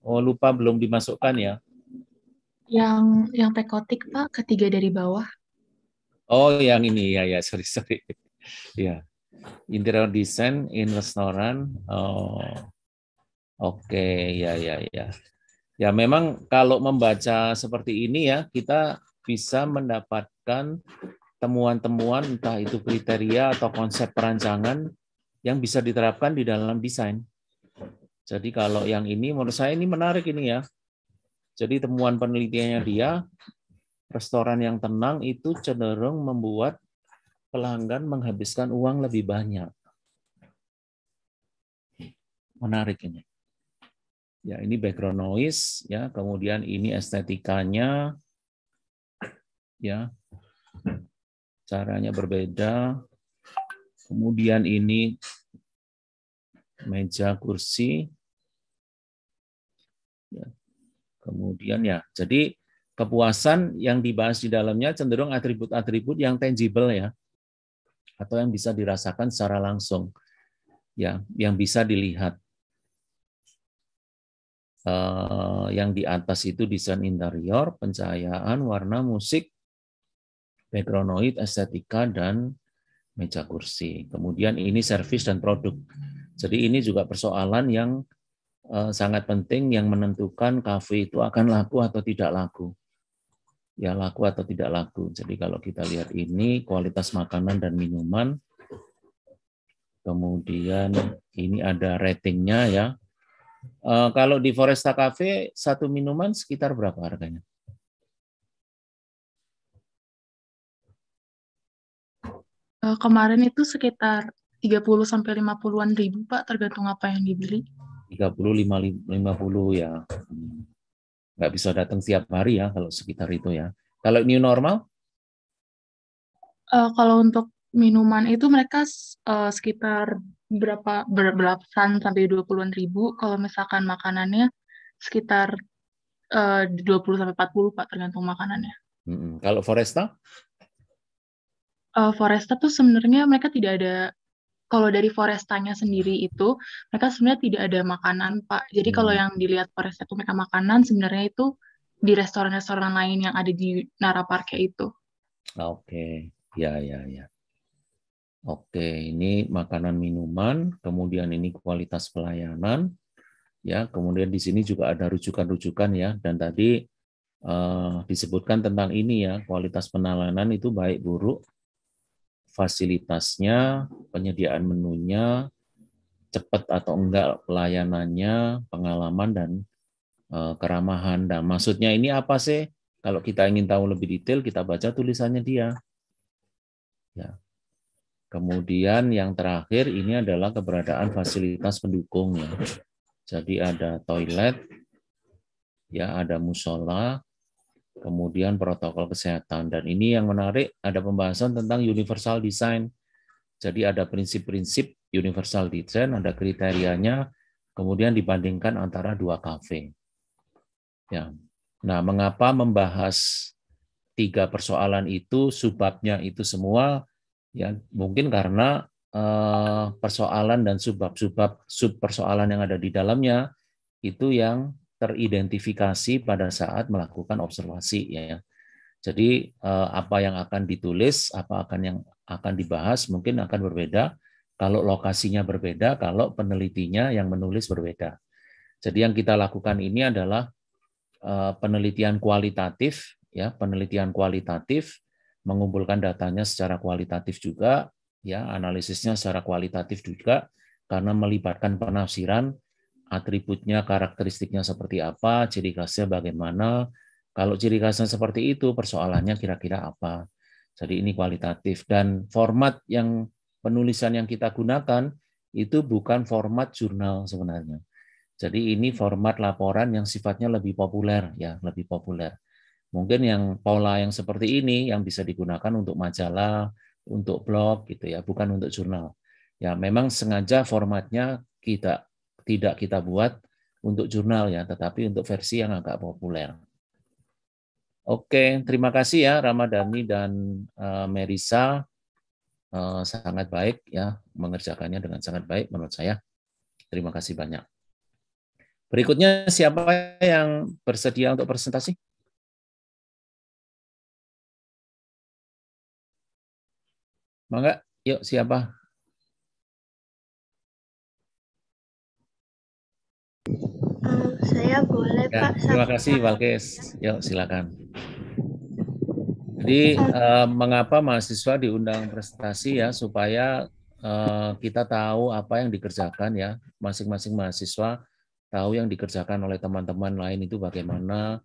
Oh, lupa belum dimasukkan ya. Yang yang pekotik Pak, ketiga dari bawah. Oh, yang ini ya ya, sorry sorry. ya. Interior design in restoran. Oh. Oke, ya ya ya. Ya memang kalau membaca seperti ini ya kita bisa mendapatkan temuan-temuan entah itu kriteria atau konsep perancangan yang bisa diterapkan di dalam desain. Jadi kalau yang ini menurut saya ini menarik ini ya. Jadi temuan penelitiannya dia restoran yang tenang itu cenderung membuat pelanggan menghabiskan uang lebih banyak. Menarik ini. Ya, ini background noise ya, kemudian ini estetikanya ya. Caranya berbeda. Kemudian ini meja kursi. Ya. Kemudian ya, jadi kepuasan yang dibahas di dalamnya cenderung atribut-atribut yang tangible ya, atau yang bisa dirasakan secara langsung, ya, yang bisa dilihat. Eh, yang di atas itu desain interior, pencahayaan, warna, musik, background noise, estetika, dan meja kursi. Kemudian ini servis dan produk. Jadi ini juga persoalan yang eh, sangat penting yang menentukan kafe itu akan laku atau tidak laku. Ya laku atau tidak laku. Jadi kalau kita lihat ini kualitas makanan dan minuman, kemudian ini ada ratingnya ya Eh, kalau di Foresta Cafe satu minuman sekitar berapa harganya? Eh, kemarin itu sekitar 30 sampai 50-an ribu, Pak, tergantung apa yang dibeli. 30 50 ya. Hmm. Nggak bisa datang setiap hari ya kalau sekitar itu ya. Kalau new normal? Uh, kalau untuk minuman itu mereka uh, sekitar berapa belasan sampai dua an ribu kalau misalkan makanannya sekitar uh, puluh sampai empat puluh Pak tergantung makanannya. Mm-hmm. Kalau Foresta? Uh, Foresta tuh sebenarnya mereka tidak ada kalau dari Forestanya sendiri itu mereka sebenarnya tidak ada makanan Pak. Jadi mm-hmm. kalau yang dilihat Foresta itu mereka makanan sebenarnya itu di restoran-restoran lain yang ada di Nara Parknya itu. Ah, oke. Okay. Ya, ya, ya. Oke, ini makanan minuman, kemudian ini kualitas pelayanan, ya. Kemudian di sini juga ada rujukan-rujukan ya. Dan tadi eh, disebutkan tentang ini ya, kualitas penalanan itu baik buruk, fasilitasnya, penyediaan menunya, cepat atau enggak pelayanannya, pengalaman dan eh, keramahan. Dan nah, maksudnya ini apa sih? Kalau kita ingin tahu lebih detail, kita baca tulisannya dia. Ya. Kemudian yang terakhir ini adalah keberadaan fasilitas pendukungnya. Jadi ada toilet, ya ada musola, kemudian protokol kesehatan. Dan ini yang menarik ada pembahasan tentang universal design. Jadi ada prinsip-prinsip universal design, ada kriterianya, kemudian dibandingkan antara dua kafe. Ya. Nah, mengapa membahas tiga persoalan itu, subbabnya itu semua ya mungkin karena uh, persoalan dan sebab-sebab sub persoalan yang ada di dalamnya itu yang teridentifikasi pada saat melakukan observasi ya. Jadi uh, apa yang akan ditulis, apa akan yang akan dibahas mungkin akan berbeda kalau lokasinya berbeda, kalau penelitinya yang menulis berbeda. Jadi yang kita lakukan ini adalah eh, penelitian kualitatif ya, penelitian kualitatif mengumpulkan datanya secara kualitatif juga, ya analisisnya secara kualitatif juga, karena melibatkan penafsiran atributnya, karakteristiknya seperti apa, ciri khasnya bagaimana. Kalau ciri khasnya seperti itu, persoalannya kira-kira apa. Jadi ini kualitatif dan format yang penulisan yang kita gunakan itu bukan format jurnal sebenarnya. Jadi ini format laporan yang sifatnya lebih populer ya, lebih populer. Mungkin yang pola yang seperti ini yang bisa digunakan untuk majalah, untuk blog gitu ya, bukan untuk jurnal. Ya, memang sengaja formatnya kita tidak kita buat untuk jurnal ya, tetapi untuk versi yang agak populer. Oke, terima kasih ya Ramadhani dan eh, Merisa eh, sangat baik ya mengerjakannya dengan sangat baik menurut saya. Terima kasih banyak. Berikutnya siapa yang bersedia untuk presentasi? Mangga, yuk siapa? Eh, saya boleh ya, Pak. Terima kasih Walkes. Yuk silakan. Jadi eh, mengapa mahasiswa diundang prestasi ya supaya eh, kita tahu apa yang dikerjakan ya masing-masing mahasiswa tahu yang dikerjakan oleh teman-teman lain itu bagaimana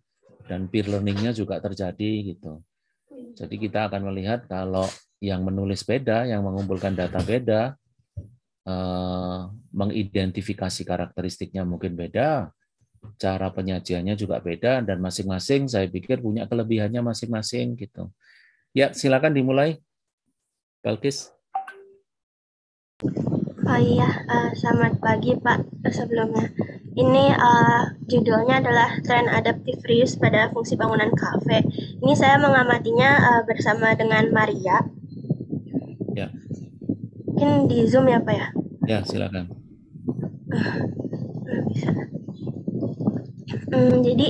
dan peer learningnya juga terjadi gitu. Jadi kita akan melihat kalau yang menulis beda, yang mengumpulkan data beda, eh, mengidentifikasi karakteristiknya mungkin beda, cara penyajiannya juga beda, dan masing-masing saya pikir punya kelebihannya masing-masing gitu. Ya, silakan dimulai, Balkis. Oh iya, uh, selamat pagi Pak sebelumnya. Ini uh, judulnya adalah tren adaptif reuse pada fungsi bangunan kafe. Ini saya mengamatinya uh, bersama dengan Maria mungkin di Zoom ya Pak ya? Ya, silakan. Ah, hmm, jadi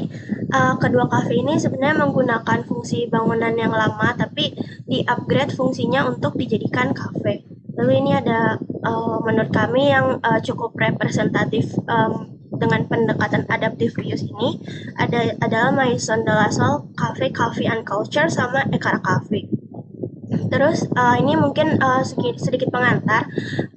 uh, kedua kafe ini sebenarnya menggunakan fungsi bangunan yang lama tapi di-upgrade fungsinya untuk dijadikan kafe. Lalu ini ada uh, menurut kami yang uh, cukup representatif um, dengan pendekatan adaptif bios ini ada adalah Maison de la Salle Cafe Coffee and Culture sama Ekara Cafe. Terus uh, ini mungkin uh, sedikit pengantar.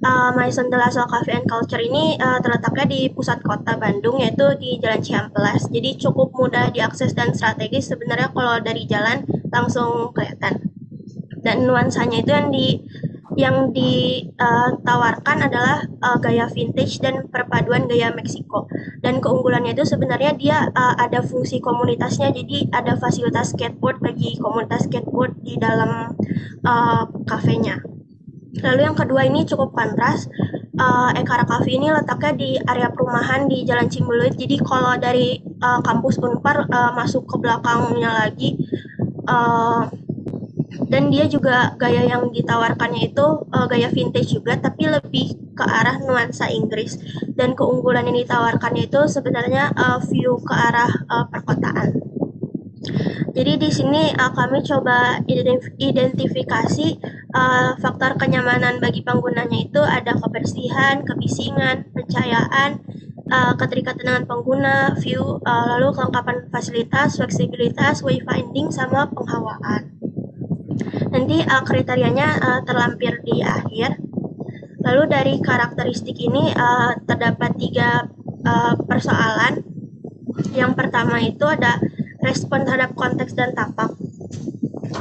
Uh, My Sandal Cafe and Culture ini uh, terletaknya di pusat kota Bandung yaitu di Jalan Ciampelas. Jadi cukup mudah diakses dan strategis sebenarnya kalau dari jalan langsung kelihatan. Dan nuansanya itu yang di yang ditawarkan eh, adalah eh, gaya vintage dan perpaduan gaya Meksiko. Dan keunggulannya itu sebenarnya dia eh, ada fungsi komunitasnya, jadi ada fasilitas skateboard bagi komunitas skateboard di dalam kafenya. Lalu yang kedua ini cukup kontras. Uh, Ekara Cafe ini letaknya di area perumahan di Jalan Cimbeluit. Jadi kalau dari uh, kampus Unpar uh, masuk ke belakangnya lagi uh, dan dia juga gaya yang ditawarkannya itu uh, gaya vintage juga tapi lebih ke arah nuansa Inggris dan keunggulan yang ditawarkannya itu sebenarnya uh, view ke arah uh, perkotaan. Jadi di sini uh, kami coba identifikasi uh, faktor kenyamanan bagi penggunanya itu ada kebersihan, kebisingan, pencahayaan, uh, keterikatan dengan pengguna, view, uh, lalu kelengkapan fasilitas, fleksibilitas, wayfinding, sama penghawaan. Nanti uh, kriterianya uh, terlampir di akhir. Lalu dari karakteristik ini uh, terdapat tiga uh, persoalan. Yang pertama itu ada respon terhadap konteks dan tapak.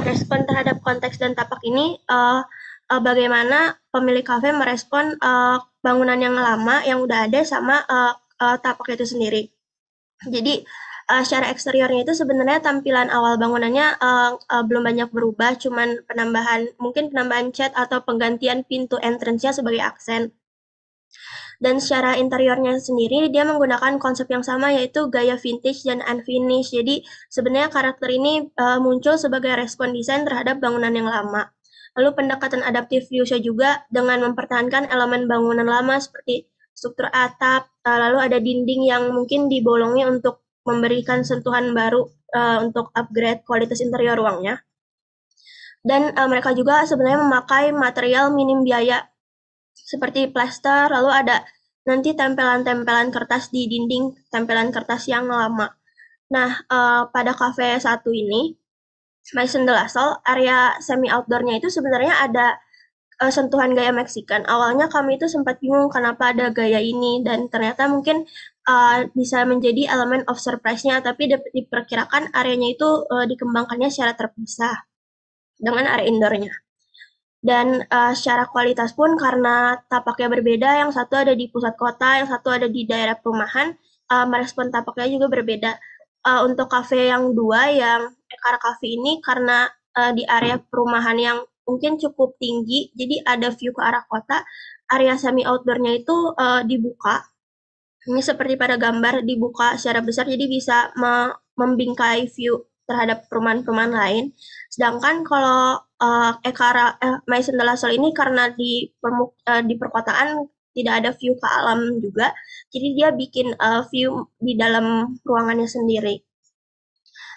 Respon terhadap konteks dan tapak ini uh, uh, bagaimana pemilik kafe merespon uh, bangunan yang lama yang udah ada sama uh, uh, tapak itu sendiri. Jadi uh, secara eksteriornya itu sebenarnya tampilan awal bangunannya uh, uh, belum banyak berubah, cuman penambahan mungkin penambahan cat atau penggantian pintu entrance-nya sebagai aksen. Dan secara interiornya sendiri dia menggunakan konsep yang sama yaitu gaya vintage dan unfinished. Jadi sebenarnya karakter ini uh, muncul sebagai respon desain terhadap bangunan yang lama. Lalu pendekatan adaptif Fuchsia juga dengan mempertahankan elemen bangunan lama seperti struktur atap, lalu ada dinding yang mungkin dibolongi untuk memberikan sentuhan baru uh, untuk upgrade kualitas interior ruangnya. Dan uh, mereka juga sebenarnya memakai material minim biaya seperti plester, lalu ada nanti tempelan-tempelan kertas di dinding, tempelan kertas yang lama. Nah, uh, pada kafe satu ini, Maison de la Sol, area semi outdoornya itu sebenarnya ada uh, sentuhan gaya Meksikan. Awalnya kami itu sempat bingung kenapa ada gaya ini dan ternyata mungkin uh, bisa menjadi elemen of surprise-nya, tapi diperkirakan areanya itu uh, dikembangkannya secara terpisah dengan area indoornya. Dan uh, secara kualitas pun karena tapaknya berbeda, yang satu ada di pusat kota, yang satu ada di daerah perumahan, uh, merespon tapaknya juga berbeda. Uh, untuk kafe yang dua, yang ekar Cafe ini karena uh, di area perumahan yang mungkin cukup tinggi, jadi ada view ke arah kota, area semi outdoornya itu uh, dibuka ini seperti pada gambar dibuka secara besar jadi bisa me membingkai view terhadap perumahan-perumahan lain. Sedangkan kalau uh, Ekara eh, Maison de la Sol ini karena di permuk, uh, di perkotaan tidak ada view ke alam juga, jadi dia bikin uh, view di dalam ruangannya sendiri.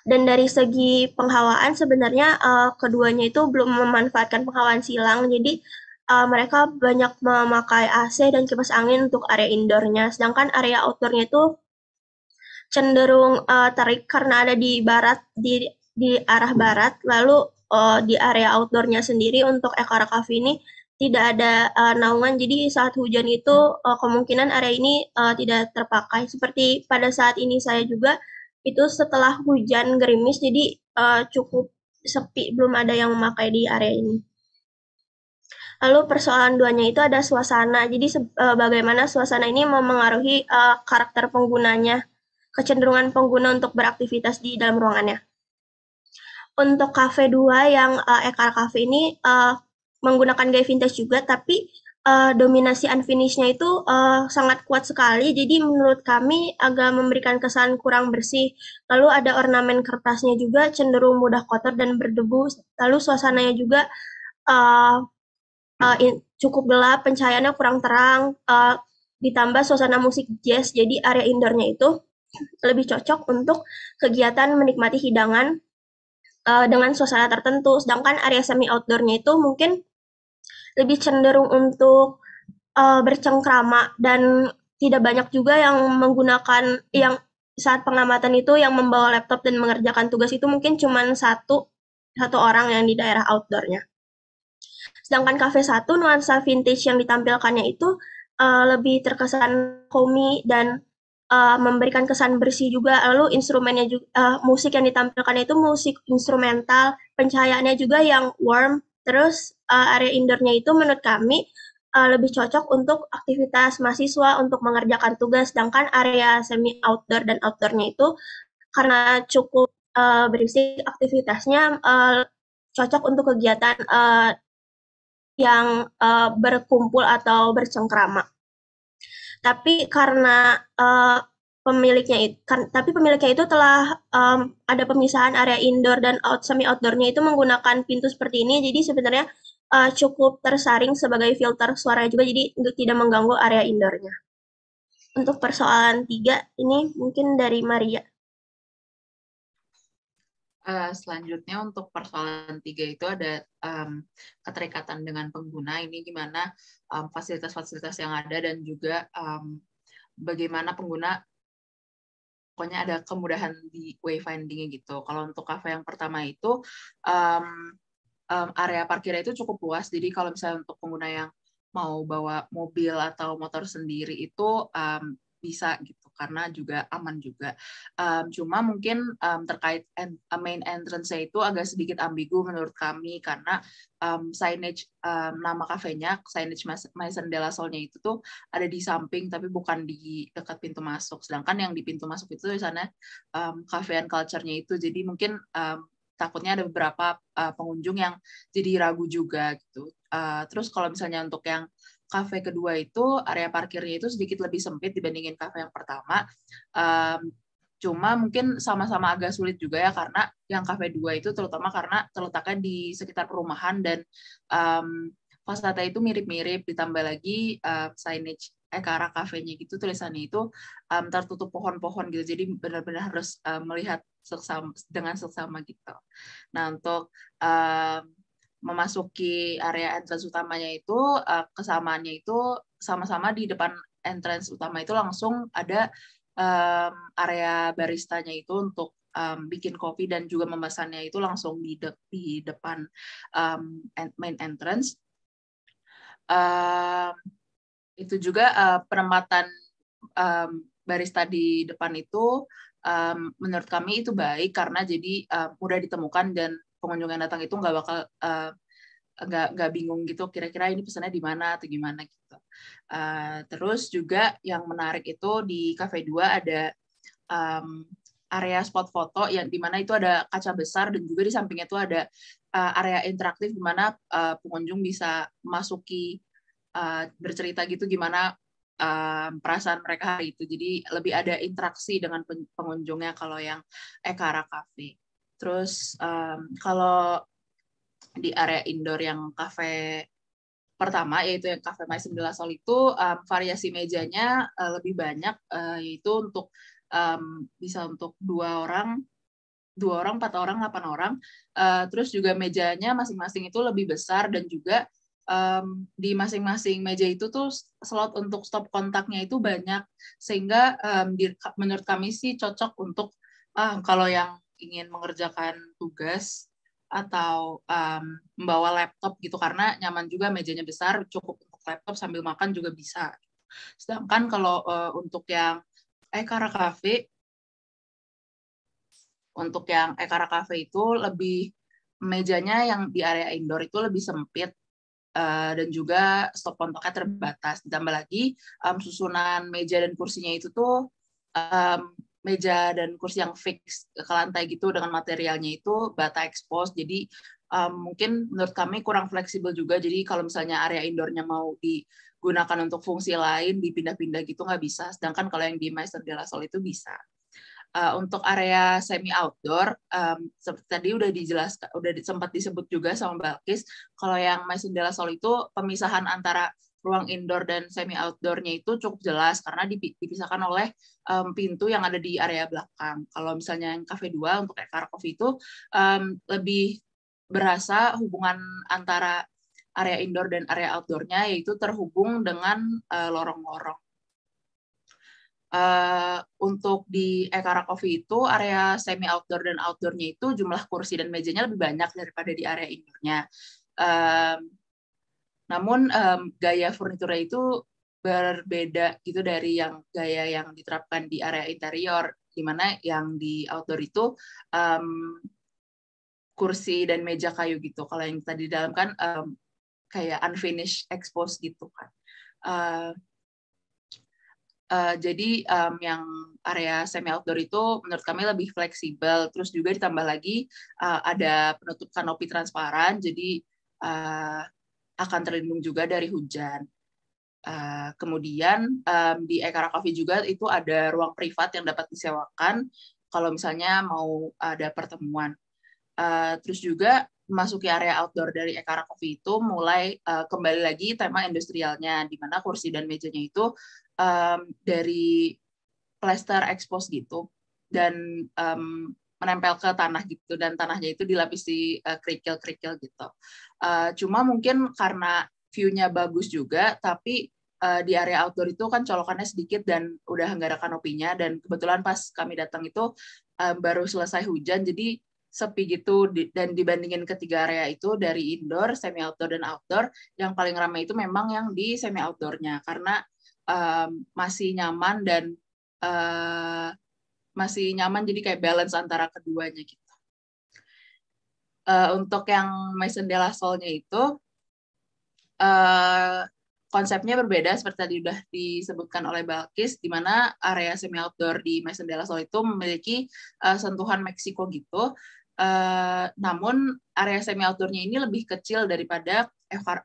Dan dari segi penghawaan sebenarnya uh, keduanya itu belum memanfaatkan penghawaan silang, jadi uh, mereka banyak memakai AC dan kipas angin untuk area indoornya, sedangkan area outdoornya itu cenderung uh, terik karena ada di barat di di arah barat, lalu uh, di area outdoornya sendiri untuk ekor kafe ini tidak ada uh, naungan, jadi saat hujan itu uh, kemungkinan area ini uh, tidak terpakai. Seperti pada saat ini saya juga itu setelah hujan gerimis, jadi uh, cukup sepi, belum ada yang memakai di area ini. Lalu persoalan duanya itu ada suasana. Jadi uh, bagaimana suasana ini memengaruhi uh, e, karakter penggunanya, kecenderungan pengguna untuk beraktivitas di dalam ruangannya. Untuk kafe 2 yang uh, Ekar kafe ini uh, menggunakan gaya vintage juga, tapi uh, dominasi unfinished-nya itu uh, sangat kuat sekali. Jadi menurut kami agak memberikan kesan kurang bersih. Lalu ada ornamen kertasnya juga cenderung mudah kotor dan berdebu. Lalu suasananya juga uh, uh, in, cukup gelap, pencahayaannya kurang terang, uh, ditambah suasana musik jazz, jadi area indoornya itu lebih cocok untuk kegiatan menikmati hidangan uh, dengan suasana tertentu. Sedangkan area semi outdoornya itu mungkin lebih cenderung untuk uh, bercengkrama dan tidak banyak juga yang menggunakan yang saat pengamatan itu yang membawa laptop dan mengerjakan tugas itu mungkin cuma satu satu orang yang di daerah outdoornya. Sedangkan Cafe satu nuansa vintage yang ditampilkannya itu uh, lebih terkesan homey dan uh, memberikan kesan bersih juga. Lalu instrumennya juga uh, musik yang ditampilkan itu musik instrumental, pencahayaannya juga yang warm. Terus uh, area indoornya itu menurut kami uh, lebih cocok untuk aktivitas mahasiswa untuk mengerjakan tugas, sedangkan area semi outdoor dan outdoornya itu karena cukup uh, berisik aktivitasnya uh, cocok untuk kegiatan uh, yang uh, berkumpul atau bercengkrama. Tapi karena uh, pemiliknya itu, kan, tapi pemiliknya itu telah um, ada pemisahan area indoor dan out semi outdoornya itu menggunakan pintu seperti ini. Jadi sebenarnya uh, cukup tersaring sebagai filter suara juga, jadi tidak mengganggu area indoornya. Untuk persoalan tiga ini mungkin dari Maria. Eh, selanjutnya untuk persoalan tiga itu ada um, keterikatan dengan pengguna. Ini gimana fasilitas fasilitas-fasilitas yang ada dan juga um, bagaimana pengguna pokoknya ada kemudahan di wayfinding gitu. Kalau untuk kafe yang pertama itu um, um, area parkirnya itu cukup luas. Jadi kalau misalnya untuk pengguna yang mau bawa mobil atau motor sendiri itu um, bisa gitu karena juga aman juga. Um, cuma mungkin um, terkait en main entrance itu agak sedikit ambigu menurut kami karena um, signage um, nama kafenya, signage Maison de la Solnya itu tuh ada di samping tapi bukan di dekat pintu masuk. Sedangkan yang di pintu masuk itu di sana um, cafe and culture-nya itu jadi mungkin um, takutnya ada beberapa uh, pengunjung yang jadi ragu juga gitu. Uh, terus kalau misalnya untuk yang kafe kedua itu area parkirnya itu sedikit lebih sempit dibandingin kafe yang pertama. Um, cuma mungkin sama-sama agak sulit juga ya karena yang kafe dua itu terutama karena terletaknya di sekitar perumahan dan um, fasadnya itu mirip-mirip ditambah lagi uh, signage eh ke arah kafenya gitu tulisannya itu um, tertutup pohon-pohon gitu jadi benar-benar harus um, melihat seksama, dengan seksama gitu. Nah untuk um, memasuki area entrance utamanya itu uh, kesamaannya itu sama-sama di depan entrance utama itu langsung ada um, area baristanya itu untuk um, bikin kopi dan juga memesannya itu langsung di de di depan um, main entrance. Um, itu juga uh, penempatan um, barista di depan itu um, menurut kami itu baik karena jadi uh, mudah ditemukan dan pengunjung yang datang itu nggak bakal uh, nggak bingung gitu kira-kira ini pesannya di mana atau gimana gitu. Uh, terus juga yang menarik itu di kafe 2 ada um, area spot foto yang di mana itu ada kaca besar dan juga di sampingnya itu ada uh, area interaktif di mana uh, pengunjung bisa masuki uh, bercerita gitu gimana um, perasaan mereka hari itu. Jadi lebih ada interaksi dengan pengunjungnya kalau yang Ekara Cafe. Terus um, kalau di area indoor yang kafe pertama yaitu yang kafe Mais Sembilan Sol itu um, variasi mejanya uh, lebih banyak uh, yaitu untuk um, bisa untuk dua orang dua orang empat orang delapan orang uh, terus juga mejanya masing-masing itu lebih besar dan juga um, di masing-masing meja itu tuh slot untuk stop kontaknya itu banyak sehingga um, di, menurut kami sih cocok untuk uh, kalau yang ingin mengerjakan tugas atau um, membawa laptop gitu karena nyaman juga mejanya besar cukup untuk laptop sambil makan juga bisa. Sedangkan kalau uh, untuk yang Ekara Cafe untuk yang Ekara Cafe itu lebih mejanya yang di area indoor itu lebih sempit uh, dan juga stop kontaknya terbatas. Ditambah lagi um, susunan meja dan kursinya itu tuh um, meja dan kursi yang fix ke lantai gitu dengan materialnya itu bata expose jadi um, mungkin menurut kami kurang fleksibel juga jadi kalau misalnya area indoornya mau digunakan untuk fungsi lain dipindah-pindah gitu nggak bisa sedangkan kalau yang di master de la Sol itu bisa uh, untuk area semi outdoor um, seperti tadi udah dijelaskan udah sempat disebut juga sama Mbak Kis kalau yang Maison de la Sol itu pemisahan antara ruang indoor dan semi outdoornya itu cukup jelas karena dipisahkan oleh um, pintu yang ada di area belakang. Kalau misalnya yang kafe 2 untuk Ekar Coffee itu um, lebih berasa hubungan antara area indoor dan area outdoornya yaitu terhubung dengan eh, lorong-lorong. Uh, untuk di Ekara eh, Coffee itu area semi outdoor dan outdoornya itu jumlah kursi dan mejanya lebih banyak daripada di area indoornya. Uh, namun um, gaya furniturnya itu berbeda gitu dari yang gaya yang diterapkan di area interior, di mana yang di outdoor itu um, kursi dan meja kayu gitu. Kalau yang tadi di dalam kan um, kayak unfinished expose gitu kan. Uh, Uh, jadi um, yang area semi outdoor itu menurut kami lebih fleksibel. Terus juga ditambah lagi uh, ada penutup kanopi transparan. Jadi uh, akan terlindung juga dari hujan. Uh, kemudian um, di Ekara Coffee juga itu ada ruang privat yang dapat disewakan kalau misalnya mau ada pertemuan. Uh, terus juga masuk ke area outdoor dari Ekara Coffee itu mulai uh, kembali lagi tema industrialnya di mana kursi dan mejanya itu um, dari plaster expose gitu dan um, menempel ke tanah gitu dan tanahnya itu dilapisi kerikil eh, kerikil-kerikil gitu. Uh, cuma mungkin karena view-nya bagus juga, tapi uh, di area outdoor itu kan colokannya sedikit dan udah nggak ada kanopinya dan kebetulan pas kami datang itu uh, baru selesai hujan jadi sepi gitu dan dibandingin ketiga area itu dari indoor, semi outdoor dan outdoor yang paling ramai itu memang yang di semi outdoornya karena um, masih nyaman dan uh, masih nyaman jadi kayak balance antara keduanya gitu. Uh, untuk yang Maison de la Solnya itu uh, konsepnya berbeda seperti tadi sudah disebutkan oleh Balkis, di mana area semi outdoor di Maison de la Sol itu memiliki uh, sentuhan Meksiko gitu. Uh, namun area semi outdoornya ini lebih kecil daripada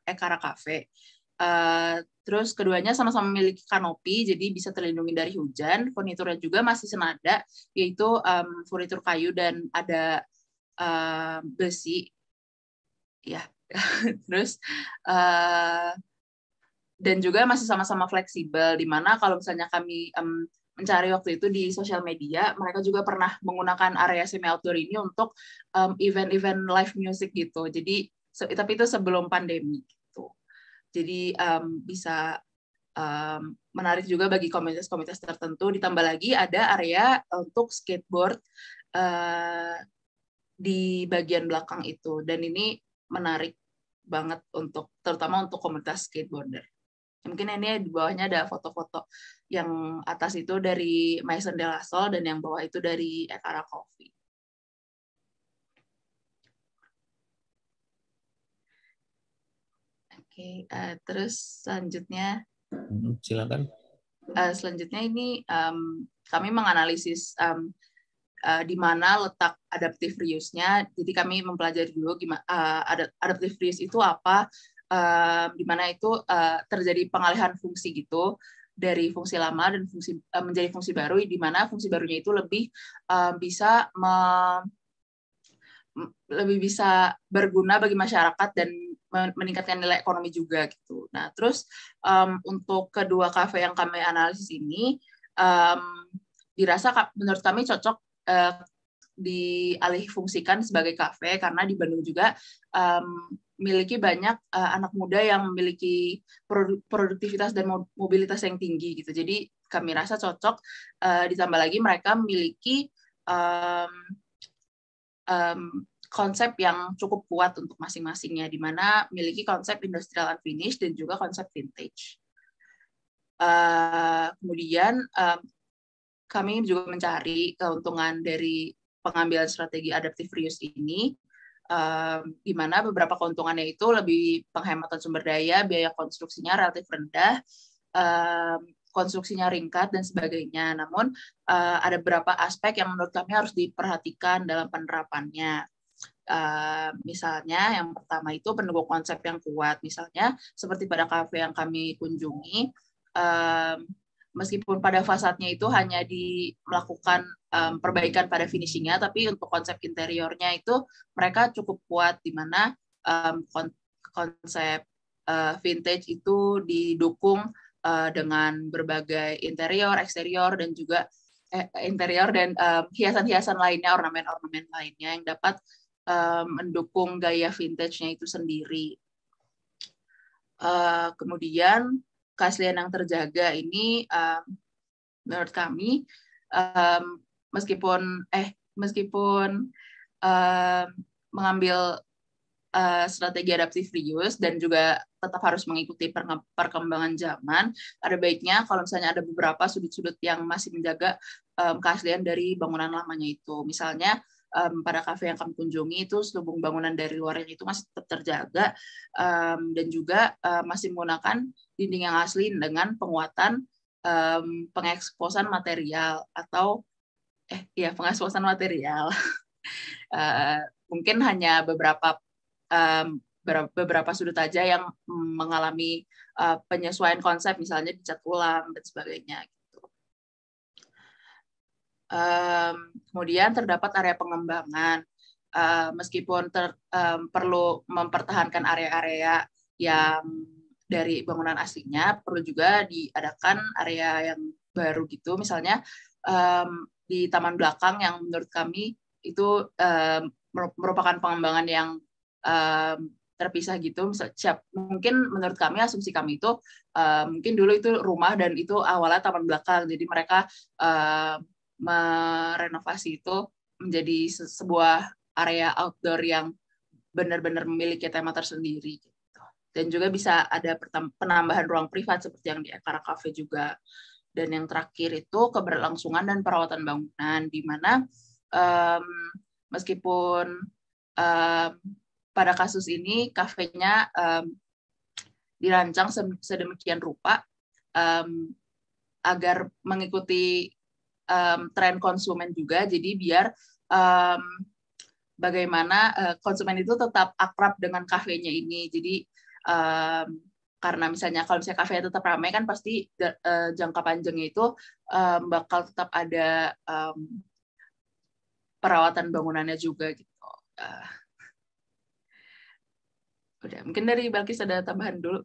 Ekara Cafe. Uh, Terus keduanya sama-sama memiliki kanopi, jadi bisa terlindungi dari hujan. Furniturnya juga masih senada, yaitu um, furnitur kayu dan ada um, besi. Ya, terus uh, dan juga masih sama-sama fleksibel. Dimana kalau misalnya kami um, mencari waktu itu di sosial media, mereka juga pernah menggunakan area semi outdoor ini untuk event-event um, live music gitu. Jadi, so, tapi itu sebelum pandemi jadi um, bisa um, menarik juga bagi komunitas-komunitas tertentu. Ditambah lagi ada area untuk skateboard uh, di bagian belakang itu, dan ini menarik banget untuk terutama untuk komunitas skateboarder. Ya, mungkin ini di bawahnya ada foto-foto yang atas itu dari Maison de la Sol dan yang bawah itu dari Ekara Coffee. okay. uh, eh, terus selanjutnya hmm, silakan uh, selanjutnya ini um, kami menganalisis um, uh, di mana letak adaptive reuse-nya. Jadi kami mempelajari dulu gimana uh, adaptive reuse itu apa, uh, di mana itu uh, terjadi pengalihan fungsi gitu dari fungsi lama dan fungsi uh, menjadi fungsi baru, di mana fungsi barunya itu lebih uh, bisa lebih bisa berguna bagi masyarakat dan meningkatkan nilai ekonomi juga gitu. Nah, terus um, untuk kedua kafe yang kami analisis ini um, dirasa menurut kami cocok uh, eh, dialih fungsikan sebagai kafe karena di Bandung juga um, memiliki banyak uh, anak muda yang memiliki produktivitas dan mobilitas yang tinggi gitu. Jadi kami rasa cocok uh, ditambah lagi mereka memiliki um, um, konsep yang cukup kuat untuk masing-masingnya, di mana memiliki konsep industrial and finish dan juga konsep vintage. Uh, kemudian uh, kami juga mencari keuntungan dari pengambilan strategi adaptive reuse ini, uh, di mana beberapa keuntungannya itu lebih penghematan sumber daya, biaya konstruksinya relatif rendah, uh, konstruksinya ringkat dan sebagainya. Namun uh, ada beberapa aspek yang menurut kami harus diperhatikan dalam penerapannya misalnya yang pertama itu pendukung konsep yang kuat misalnya seperti pada kafe yang kami kunjungi meskipun pada fasadnya itu hanya di melakukan mmm, perbaikan pada finishingnya tapi untuk konsep interiornya itu mereka cukup kuat di mana mmm, kon konsep vintage itu didukung dengan berbagai interior eksterior dan juga eh, interior dan hiasan mmm, hiasan-hiasan lainnya ornamen-ornamen lainnya yang dapat um, mendukung gaya vintage-nya itu sendiri. Uh, kemudian keaslian yang terjaga ini um, menurut kami um, meskipun eh meskipun um, mengambil uh, strategi adaptif reuse dan juga tetap harus mengikuti perkembangan zaman. Ada baiknya kalau misalnya ada beberapa sudut-sudut yang masih menjaga um, keaslian dari bangunan lamanya itu. Misalnya um, para kafe yang kami kunjungi itu selubung bangunan dari luarnya itu masih tetap terjaga um, dan juga uh, masih menggunakan dinding yang asli dengan penguatan um, pengeksposan material atau eh ya pengeksposan material uh, mungkin hanya beberapa um, beberapa sudut aja yang mengalami uh, penyesuaian konsep misalnya dicat ulang dan sebagainya Um, kemudian terdapat area pengembangan. Uh, meskipun ter, um, perlu mempertahankan area-area yang dari bangunan aslinya, perlu juga diadakan area yang baru gitu. Misalnya um, di taman belakang yang menurut kami itu um, merupakan pengembangan yang um, terpisah gitu siap mungkin menurut kami asumsi kami itu um, mungkin dulu itu rumah dan itu awalnya taman belakang jadi mereka um, merenovasi itu menjadi sebuah area outdoor yang benar-benar memiliki tema tersendiri gitu. Dan juga bisa ada penambahan ruang privat seperti yang di Akara Cafe juga. Dan yang terakhir itu keberlangsungan dan perawatan bangunan di mana um, meskipun um, pada kasus ini kafenya um, dirancang sedemikian rupa um, agar mengikuti um, tren konsumen juga jadi biar um, bagaimana uh, konsumen itu tetap akrab dengan kafenya ini jadi um, karena misalnya kalau misalnya kafe tetap ramai kan pasti uh, jangka panjangnya itu um, bakal tetap ada um, perawatan bangunannya juga gitu. Uh, udah mungkin dari Balkis ada tambahan dulu.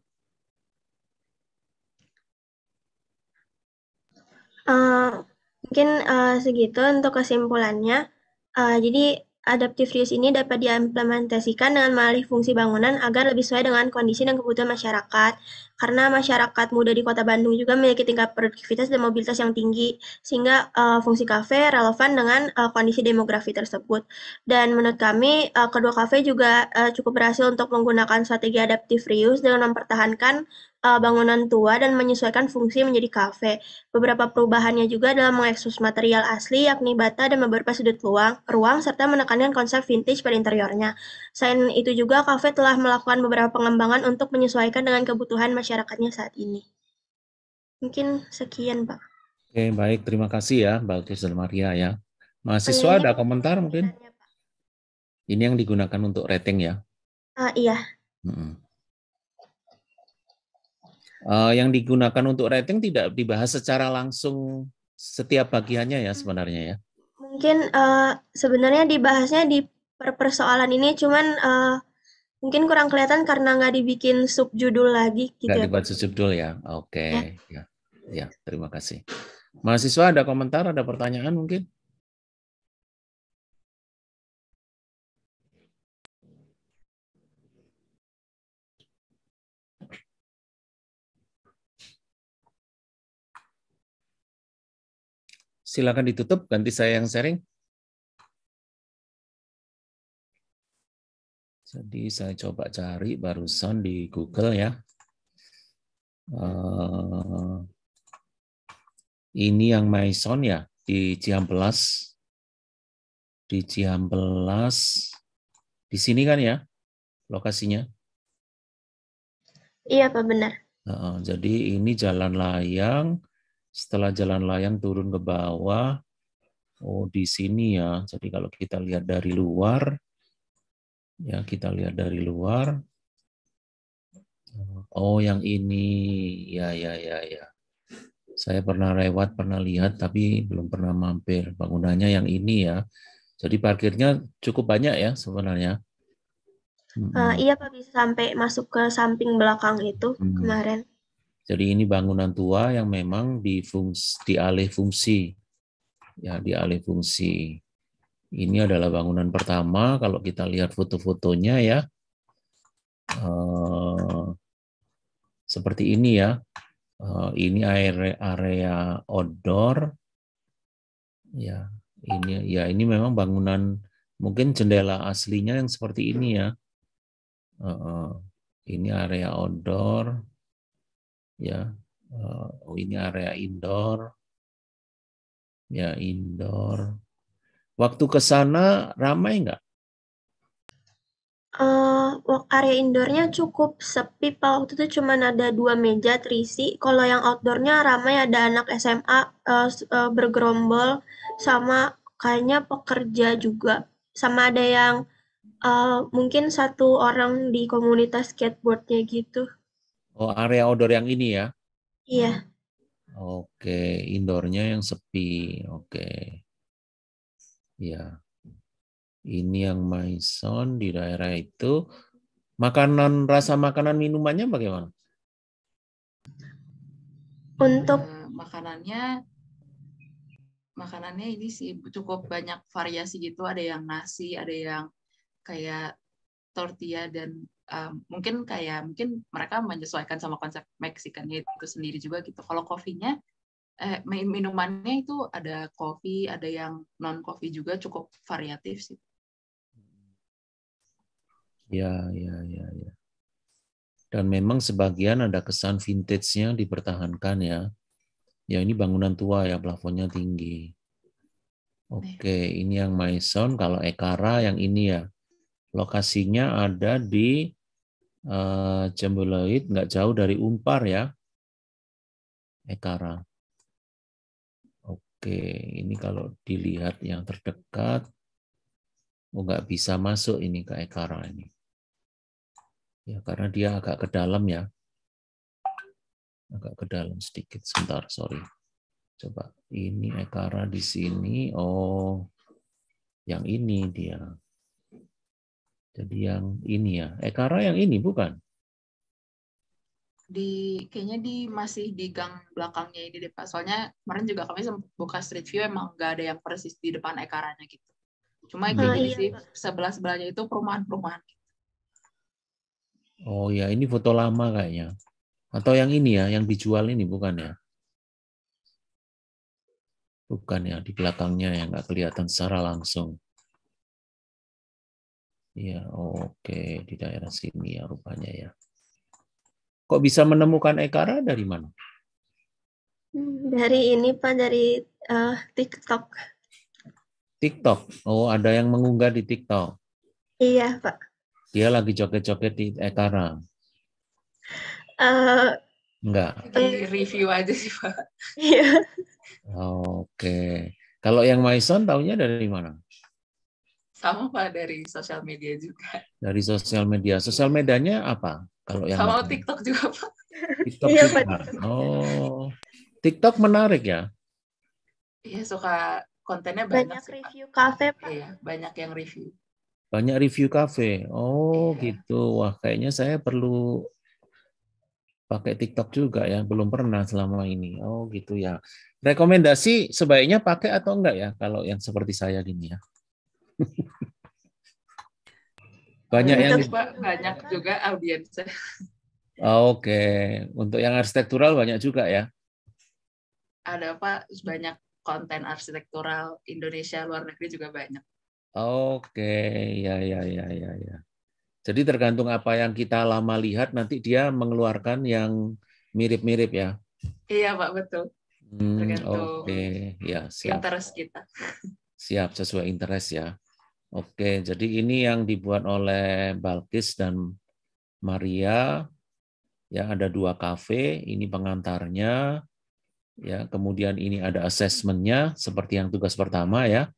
Uh, Mungkin uh, segitu untuk kesimpulannya. Uh, jadi adaptive reuse ini dapat diimplementasikan dengan melalui fungsi bangunan agar lebih sesuai dengan kondisi dan kebutuhan masyarakat. Karena masyarakat muda di kota Bandung juga memiliki tingkat produktivitas dan mobilitas yang tinggi, sehingga uh, fungsi kafe relevan dengan uh, kondisi demografi tersebut. Dan menurut kami, uh, kedua kafe juga uh, cukup berhasil untuk menggunakan strategi adaptive reuse dengan mempertahankan uh, bangunan tua dan menyesuaikan fungsi menjadi kafe. Beberapa perubahannya juga dalam mengekspos material asli yakni bata dan beberapa sudut ruang, ruang serta menekankan konsep vintage pada interiornya. Selain itu juga kafe telah melakukan beberapa pengembangan untuk menyesuaikan dengan kebutuhan masyarakatnya saat ini. Mungkin sekian, Pak. Oke, baik. Terima kasih ya, Mbak dan Maria ya. Mahasiswa oh, iya, ada komentar mungkin? Ini yang digunakan untuk rating ya? Uh, iya. Mm -mm uh, yang digunakan untuk rating tidak dibahas secara langsung setiap bagiannya ya sebenarnya ya. Mungkin uh, sebenarnya dibahasnya di per persoalan ini cuman uh, mungkin kurang kelihatan karena nggak dibikin subjudul lagi gitu. Nggak ya. dibuat subjudul ya. Oke. Okay. Ya. ya. Ya, terima kasih. Mahasiswa ada komentar, ada pertanyaan mungkin? silakan ditutup ganti saya yang sharing. Jadi saya coba cari barusan di Google ya. Eh, ini yang Maison ya di Ciampelas. Di Ciampelas. Di sini kan ya lokasinya? Iya Pak benar. jadi ini Jalan Layang setelah jalan layang turun ke bawah, oh di sini ya. Jadi kalau kita lihat dari luar, ya kita lihat dari luar. Oh yang ini, ya ya ya ya. Saya pernah lewat, pernah lihat, tapi belum pernah mampir. Bangunannya yang ini ya. Jadi parkirnya cukup banyak ya sebenarnya. Uh, iya Pak bisa sampai masuk ke samping belakang itu hmm. kemarin. Jadi ini bangunan tua yang memang difungsi, dialih fungsi. Ya, dialih fungsi. Ini adalah bangunan pertama kalau kita lihat foto-fotonya ya. Uh, seperti ini ya. Uh, ini area, area outdoor. Ya, ini ya ini memang bangunan mungkin jendela aslinya yang seperti ini ya. Uh, ini area outdoor ya eh, oh ini area indoor ya indoor waktu ke sana ramai nggak Uh, area indoornya cukup sepi pak waktu itu cuma ada dua meja terisi kalau yang outdoornya ramai ada anak SMA uh, eh, bergerombol sama kayaknya pekerja juga sama ada yang uh, mungkin satu orang di komunitas skateboardnya gitu Oh, area outdoor yang ini ya? Iya. Oke, indoornya yang sepi. Oke. Ya. Ini yang Maison di daerah itu. Makanan, rasa makanan minumannya bagaimana? Untuk eh, makanannya makanannya ini sih cukup banyak variasi gitu. Ada yang nasi, ada yang kayak tortilla dan um, mungkin kayak mungkin mereka menyesuaikan sama konsep Mexican itu sendiri juga gitu. Kalau kopinya eh, minumannya itu ada kopi, ada yang non kopi juga cukup variatif sih. Ya, ya, ya, ya. Dan memang sebagian ada kesan vintage-nya dipertahankan ya. Ya ini bangunan tua ya, plafonnya tinggi. Oke, iya. ini yang Maison. Kalau Ekara yang ini ya, lokasinya ada di Eh, jambuloid nggak jauh dari umpar ya. Ekara. Oke, ini kalau dilihat yang terdekat, oh nggak bisa masuk ini ke Ekara ini. Ya, karena dia agak ke dalam ya. Agak ke dalam sedikit, sebentar, sorry. Coba, ini Ekara di sini, oh yang ini dia. Jadi yang ini ya, Ekara yang ini bukan? Di kayaknya di masih di gang belakangnya ini deh Pak. Soalnya kemarin juga kami sempat buka street view emang nggak ada yang persis di depan Ekaranya gitu. Cuma nah, kayaknya gitu hmm. sih sebelah sebelahnya itu perumahan-perumahan. Gitu. Oh ya, ini foto lama kayaknya. Atau yang ini ya, yang dijual ini bukan ya? Bukan ya, di belakangnya yang nggak kelihatan secara langsung. Iya, oh, oke, di daerah sini ya rupanya ya. Kok bisa menemukan Ekara dari mana? Hmm, dari ini Pak, dari uh, TikTok. TikTok? Oh, ada yang mengunggah di TikTok? Iya, Pak. Dia lagi joget-joget di Ekara? Uh, Enggak. Di review aja sih, Pak. Iya. Oke. Kalau yang Maison taunya dari mana? Sama Pak dari sosial media juga. Dari sosial media. Sosial medianya apa? Kalau yang Sama TikTok juga Pak. TikTok iya, juga. Oh. TikTok menarik ya? Iya, suka kontennya banyak. Banyak review kafe, Pak. Iya, banyak yang review. Banyak review kafe. Oh, iya. gitu. Wah, kayaknya saya perlu pakai TikTok juga ya, belum pernah selama ini. Oh, gitu ya. Rekomendasi sebaiknya pakai atau enggak ya kalau yang seperti saya gini ya? banyak yang Pak, banyak juga audiensnya. Oh, oke, okay. untuk yang arsitektural banyak juga ya? Ada apa banyak konten arsitektural Indonesia luar negeri juga banyak. Oke, okay. ya ya ya ya ya. Jadi tergantung apa yang kita lama lihat nanti dia mengeluarkan yang mirip-mirip ya. Iya Pak, betul. Hmm, Tergantung okay. ya, siap. interest kita. Siap sesuai interest ya. Oke, jadi ini yang dibuat oleh Balkis dan Maria. Ya, ada dua kafe, ini pengantarnya. Ya, kemudian ini ada asesmennya seperti yang tugas pertama ya.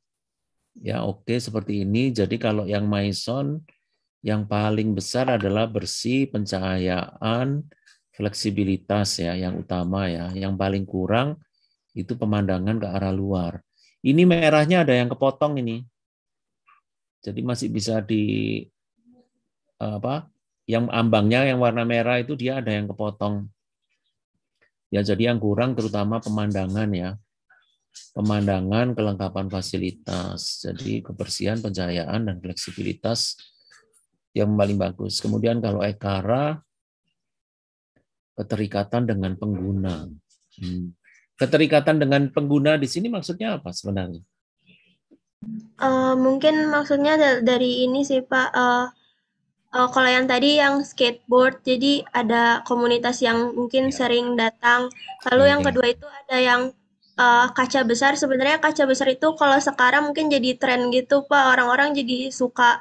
Ya, oke seperti ini. Jadi kalau yang Maison yang paling besar adalah bersih, pencahayaan, fleksibilitas ya yang utama ya. Yang paling kurang itu pemandangan ke arah luar. Ini merahnya ada yang kepotong ini. Jadi masih bisa di apa? Yang ambangnya yang warna merah itu dia ada yang kepotong. Ya jadi yang kurang terutama pemandangan ya. Pemandangan, kelengkapan fasilitas. Jadi kebersihan, pencahayaan dan fleksibilitas yang paling bagus. Kemudian kalau ekara keterikatan dengan pengguna. Hmm. Keterikatan dengan pengguna di sini maksudnya apa sebenarnya? Uh, mungkin maksudnya dari ini sih, Pak, uh, uh, kalau yang tadi yang skateboard, jadi ada komunitas yang mungkin iya. sering datang. Lalu yang iya. kedua itu ada yang, uh, kaca besar, sebenarnya kaca besar itu kalau sekarang mungkin jadi tren gitu, Pak, orang-orang jadi suka,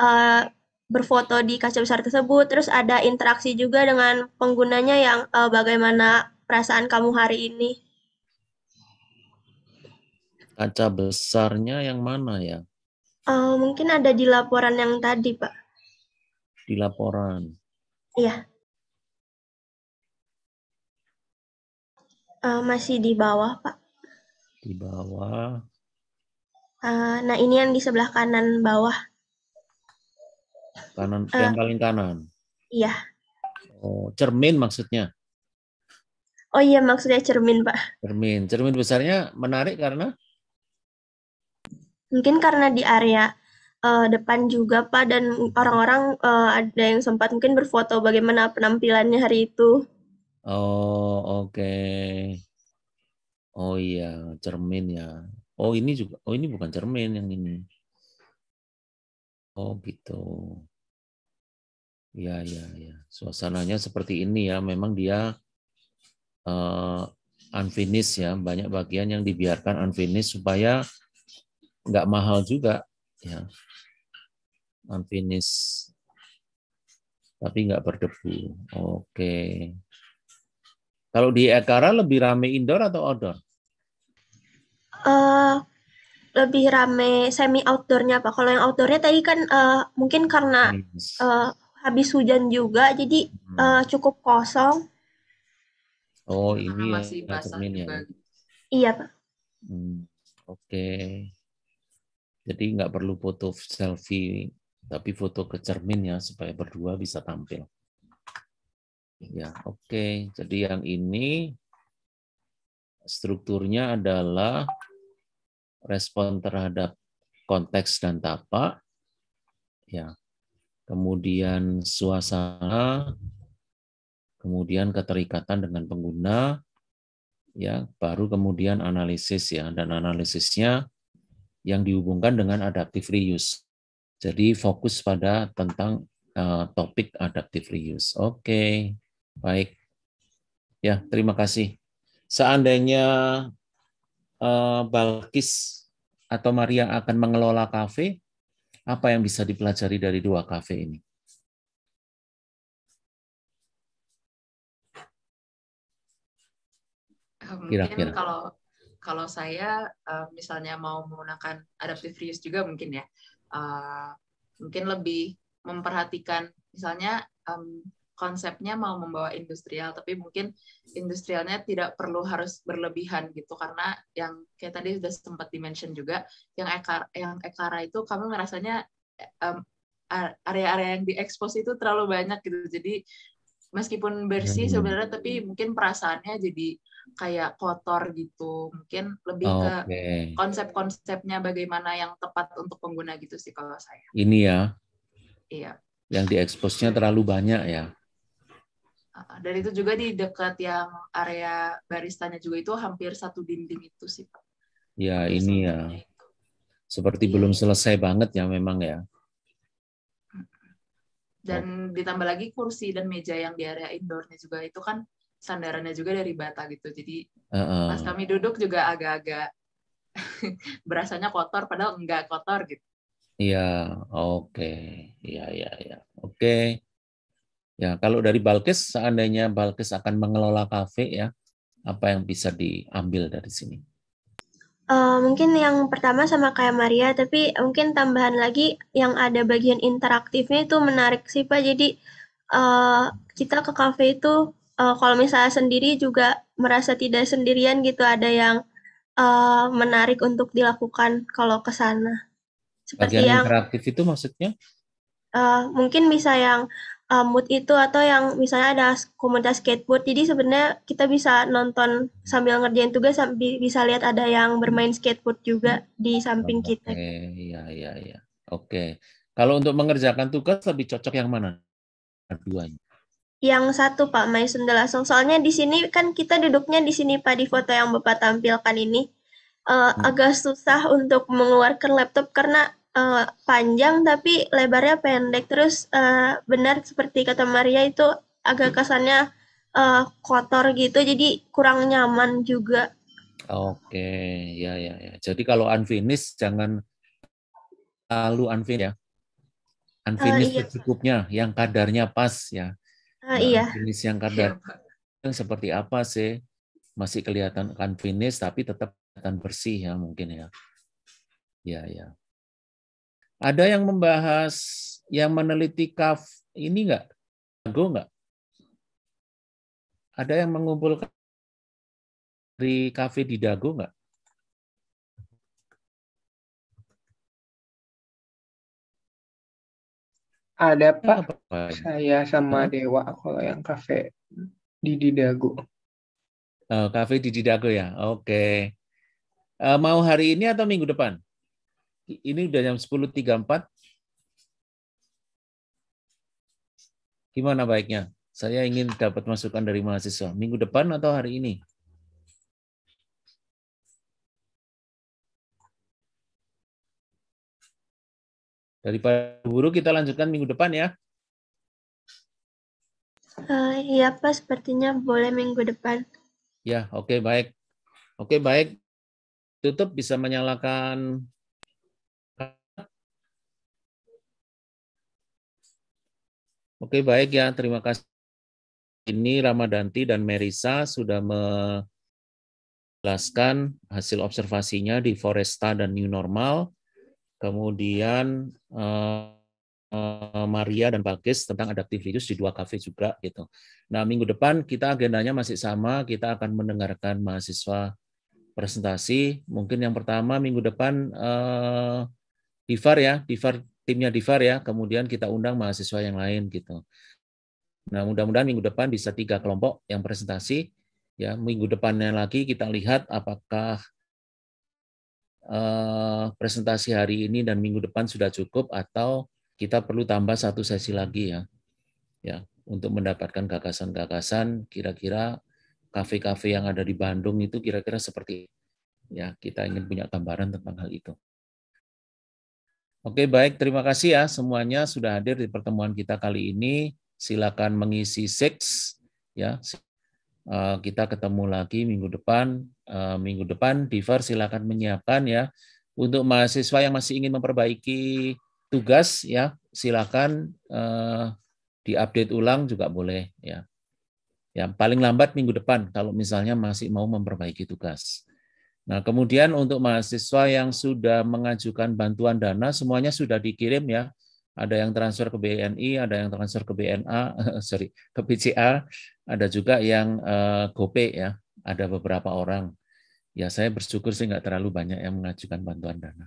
uh, berfoto di kaca besar tersebut, terus ada interaksi juga dengan penggunanya yang, uh, "Bagaimana perasaan kamu hari ini?" Kaca besarnya yang mana ya? Uh, mungkin ada di laporan yang tadi, Pak. Di laporan. Iya. Uh, masih di bawah, Pak. Di bawah. Uh, nah, ini yang di sebelah kanan bawah. Kanan, uh, yang paling kanan. Iya. Oh, cermin maksudnya. Oh iya, maksudnya cermin, Pak. Cermin. Cermin besarnya menarik karena mungkin karena di area uh, depan juga Pak dan orang-orang uh, ada yang sempat mungkin berfoto bagaimana penampilannya hari itu. Oh, oke. Okay. Oh iya, cermin ya. Oh, ini juga oh ini bukan cermin yang ini. Oh, gitu. Ya, ya, ya. Suasananya seperti ini ya. Memang dia uh, unfinished ya, banyak bagian yang dibiarkan unfinished supaya nggak mahal juga ya unfinished tapi nggak berdebu oke kalau di Ekara lebih rame indoor atau outdoor uh, lebih rame semi outdoornya pak kalau yang outdoornya tadi kan uh, mungkin karena uh, habis hujan juga jadi uh, cukup kosong oh ini iya. masih ya, basah iya pak hmm, oke okay. Jadi nggak perlu foto selfie, tapi foto ke cermin ya, supaya berdua bisa tampil. Ya, oke. Okay. Jadi yang ini strukturnya adalah respon terhadap konteks dan tapak. Ya. Kemudian suasana, kemudian keterikatan dengan pengguna, ya, baru kemudian analisis ya dan analisisnya yang dihubungkan dengan adaptive reuse. Jadi fokus pada tentang uh, topik adaptive reuse. Oke, okay. baik. Ya, terima kasih. Seandainya uh, Balkis atau Maria akan mengelola kafe, apa yang bisa dipelajari dari dua kafe ini? Eh, Kira-kira. Mungkin kalau kalau saya uh, misalnya mau menggunakan adaptive reuse juga mungkin ya, uh, mungkin lebih memperhatikan misalnya um, konsepnya mau membawa industrial, tapi mungkin industrialnya tidak perlu harus berlebihan gitu karena yang kayak tadi sudah sempat dimention juga, yang ekar yang ekara itu kami ngerasanya um, area-area yang diekspos itu terlalu banyak gitu, jadi meskipun bersih hmm. sebenarnya tapi mungkin perasaannya jadi kayak kotor gitu. Mungkin lebih okay. ke konsep-konsepnya bagaimana yang tepat untuk pengguna gitu sih kalau saya. Ini ya. Iya. Yang dieksposnya terlalu banyak ya. Dan itu juga di dekat yang area baristanya juga itu hampir satu dinding itu sih Pak. Ya Terus ini ya. Seperti iya. belum iya. selesai banget ya memang ya dan ditambah lagi kursi dan meja yang di area indoornya juga itu kan sandarannya juga dari bata gitu jadi uh -uh. pas kami duduk juga agak-agak berasanya kotor padahal enggak kotor gitu iya oke okay. iya iya iya oke okay. ya kalau dari Balkis, seandainya Balkis akan mengelola kafe ya apa yang bisa diambil dari sini Uh, mungkin yang pertama sama kayak Maria, tapi mungkin tambahan lagi yang ada bagian interaktifnya itu menarik sih Pak. Jadi uh, kita ke kafe itu uh, kalau misalnya sendiri juga merasa tidak sendirian gitu ada yang uh, menarik untuk dilakukan kalau ke sana. Seperti Bagian yang interaktif itu maksudnya? Uh, mungkin bisa yang uh, mood itu atau yang misalnya ada komunitas skateboard. Jadi sebenarnya kita bisa nonton sambil ngerjain tugas bisa lihat ada yang bermain skateboard juga di samping okay. kita. iya iya iya. Oke. Okay. Kalau untuk mengerjakan tugas lebih cocok yang mana? Keduanya yang satu Pak Maisun de Lasong. Soalnya di sini kan kita duduknya di sini Pak di foto yang Bapak tampilkan ini uh, hmm. agak susah untuk mengeluarkan laptop karena uh, panjang tapi lebarnya pendek. Terus uh, benar seperti kata Maria itu agak kesannya uh, kotor gitu jadi kurang nyaman juga. Oke, ya ya ya. Jadi kalau unfinished jangan lalu unfinished ya. Unfinished uh, iya. secukupnya, yang kadarnya pas ya uh, iya. Finish yang kadang iya, yang seperti apa sih? Masih kelihatan kan finish tapi tetap kelihatan bersih ya mungkin ya. Ya ya. Ada yang membahas yang meneliti kaf ini enggak? Jago enggak? Ada yang mengumpulkan dari kafe di Dago enggak? Ada Pak, saya sama hmm? Dewa kalau yang kafe di Didago. Oh, kafe di Didago ya, oke. Okay. Uh, eh, mau hari ini atau minggu depan? Ini udah jam sepuluh tiga empat Gimana baiknya? Saya ingin dapat masukan dari mahasiswa. Minggu depan atau hari ini? Daripada buru kita lanjutkan minggu depan ya. Uh, iya Pak, sepertinya boleh minggu depan. Ya, oke okay, baik. Oke okay, baik. Tutup bisa menyalakan Oke, okay, baik ya. Terima kasih. Ini Ramadanti dan Merisa sudah menjelaskan hasil observasinya di Foresta dan New Normal kemudian uh, Maria dan Bagis tentang adaptive virus di dua kafe juga gitu. Nah minggu depan kita agendanya masih sama, kita akan mendengarkan mahasiswa presentasi. Mungkin yang pertama minggu depan uh, Divar ya, Divar timnya Divar ya, kemudian kita undang mahasiswa yang lain gitu. Nah mudah-mudahan minggu depan bisa tiga kelompok yang presentasi. Ya minggu depannya lagi kita lihat apakah uh, presentasi hari ini dan minggu depan sudah cukup atau kita perlu tambah satu sesi lagi ya. Ya, untuk mendapatkan gagasan-gagasan kira-kira kafe-kafe yang ada di Bandung itu kira-kira seperti ya kita ingin punya gambaran tentang hal itu. Oke, baik. Terima kasih ya semuanya sudah hadir di pertemuan kita kali ini. Silakan mengisi seks, ya. Eh, kita ketemu lagi minggu depan. Eh, minggu depan, Diver silakan menyiapkan ya untuk mahasiswa yang masih ingin memperbaiki tugas ya silakan uh, diupdate ulang juga boleh ya. Ya paling lambat minggu depan kalau misalnya masih mau memperbaiki tugas. Nah kemudian untuk mahasiswa yang sudah mengajukan bantuan dana semuanya sudah dikirim ya ada yang transfer ke BNI, ada yang transfer ke BNA, sorry, ke BCA, ada juga yang uh, GoPay ya, ada beberapa orang. Ya saya bersyukur sih nggak terlalu banyak yang mengajukan bantuan dana.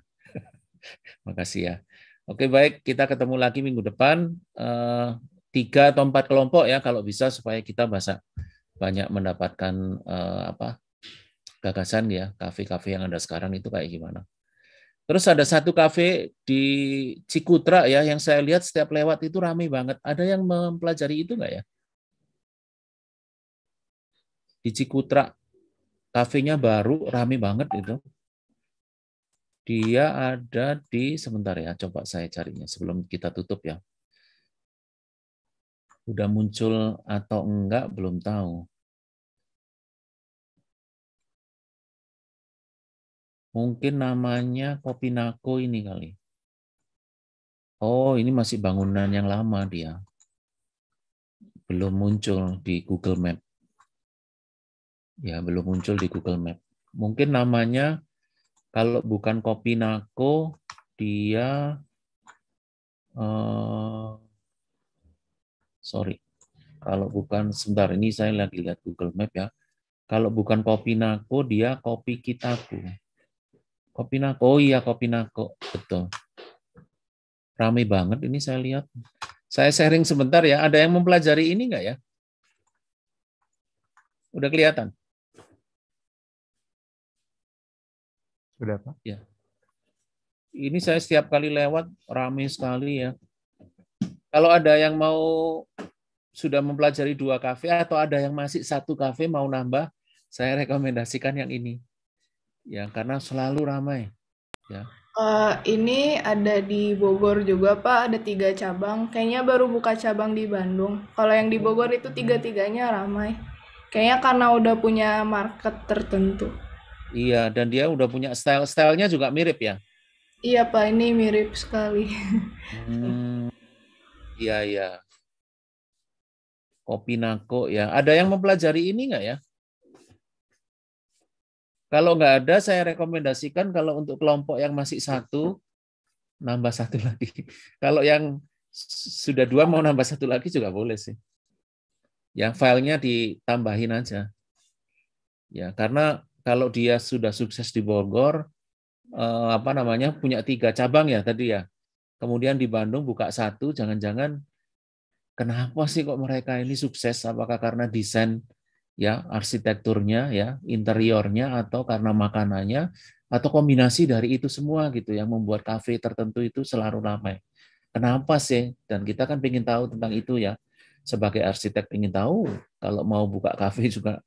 Makasih ya. Oke baik, kita ketemu lagi minggu depan. Uh, tiga atau empat kelompok ya kalau bisa supaya kita bahasa banyak mendapatkan uh, apa gagasan ya kafe-kafe yang ada sekarang itu kayak gimana. Terus ada satu kafe di Cikutra ya yang saya lihat setiap lewat itu ramai banget. Ada yang mempelajari itu nggak ya? Di Cikutra kafenya baru ramai banget itu. Dia ada di sebentar ya, coba saya carinya sebelum kita tutup ya. Udah muncul atau enggak belum tahu. Mungkin namanya Kopi Nako ini kali. Oh, ini masih bangunan yang lama dia. Belum muncul di Google Map. Ya, belum muncul di Google Map. Mungkin namanya kalau bukan Kopi Nako, dia uh, sorry. Kalau bukan sebentar ini saya lagi lihat Google Map ya. Kalau bukan Kopi Nako, dia Kopi Kitaku. Kopi Nako. Oh iya Kopi Nako, betul. Rame banget ini saya lihat. Saya sharing sebentar ya. Ada yang mempelajari ini nggak ya? Udah kelihatan? Udah, Pak. Ya. Ini saya setiap kali lewat rame sekali ya. Kalau ada yang mau sudah mempelajari dua kafe atau ada yang masih satu kafe mau nambah, saya rekomendasikan yang ini ya karena selalu ramai ya uh, ini ada di Bogor juga pak ada tiga cabang kayaknya baru buka cabang di Bandung kalau yang di Bogor itu tiga tiganya ramai kayaknya karena udah punya market tertentu iya dan dia udah punya style stylenya juga mirip ya iya pak ini mirip sekali hmm, iya iya kopi nako ya ada yang mempelajari ini nggak ya kalau nggak ada, saya rekomendasikan kalau untuk kelompok yang masih satu, nambah satu lagi. Kalau yang sudah dua mau nambah satu lagi juga boleh sih. Yang filenya ditambahin aja. Ya, karena kalau dia sudah sukses di Bogor, eh, apa namanya punya tiga cabang ya tadi ya. Kemudian di Bandung buka satu, jangan-jangan kenapa sih kok mereka ini sukses? Apakah karena desain ya arsitekturnya ya interiornya atau karena makanannya atau kombinasi dari itu semua gitu yang membuat kafe tertentu itu selalu ramai. Kenapa sih? Dan kita kan ingin tahu tentang itu ya. Sebagai arsitek ingin tahu, kalau mau buka kafe juga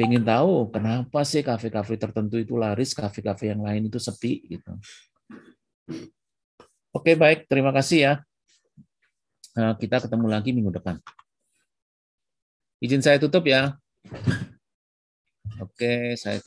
ingin tahu kenapa sih kafe-kafe tertentu itu laris, kafe-kafe yang lain itu sepi gitu. Oke baik, terima kasih ya. Eh, kita ketemu lagi minggu depan. Izin saya tutup ya. Oke, saya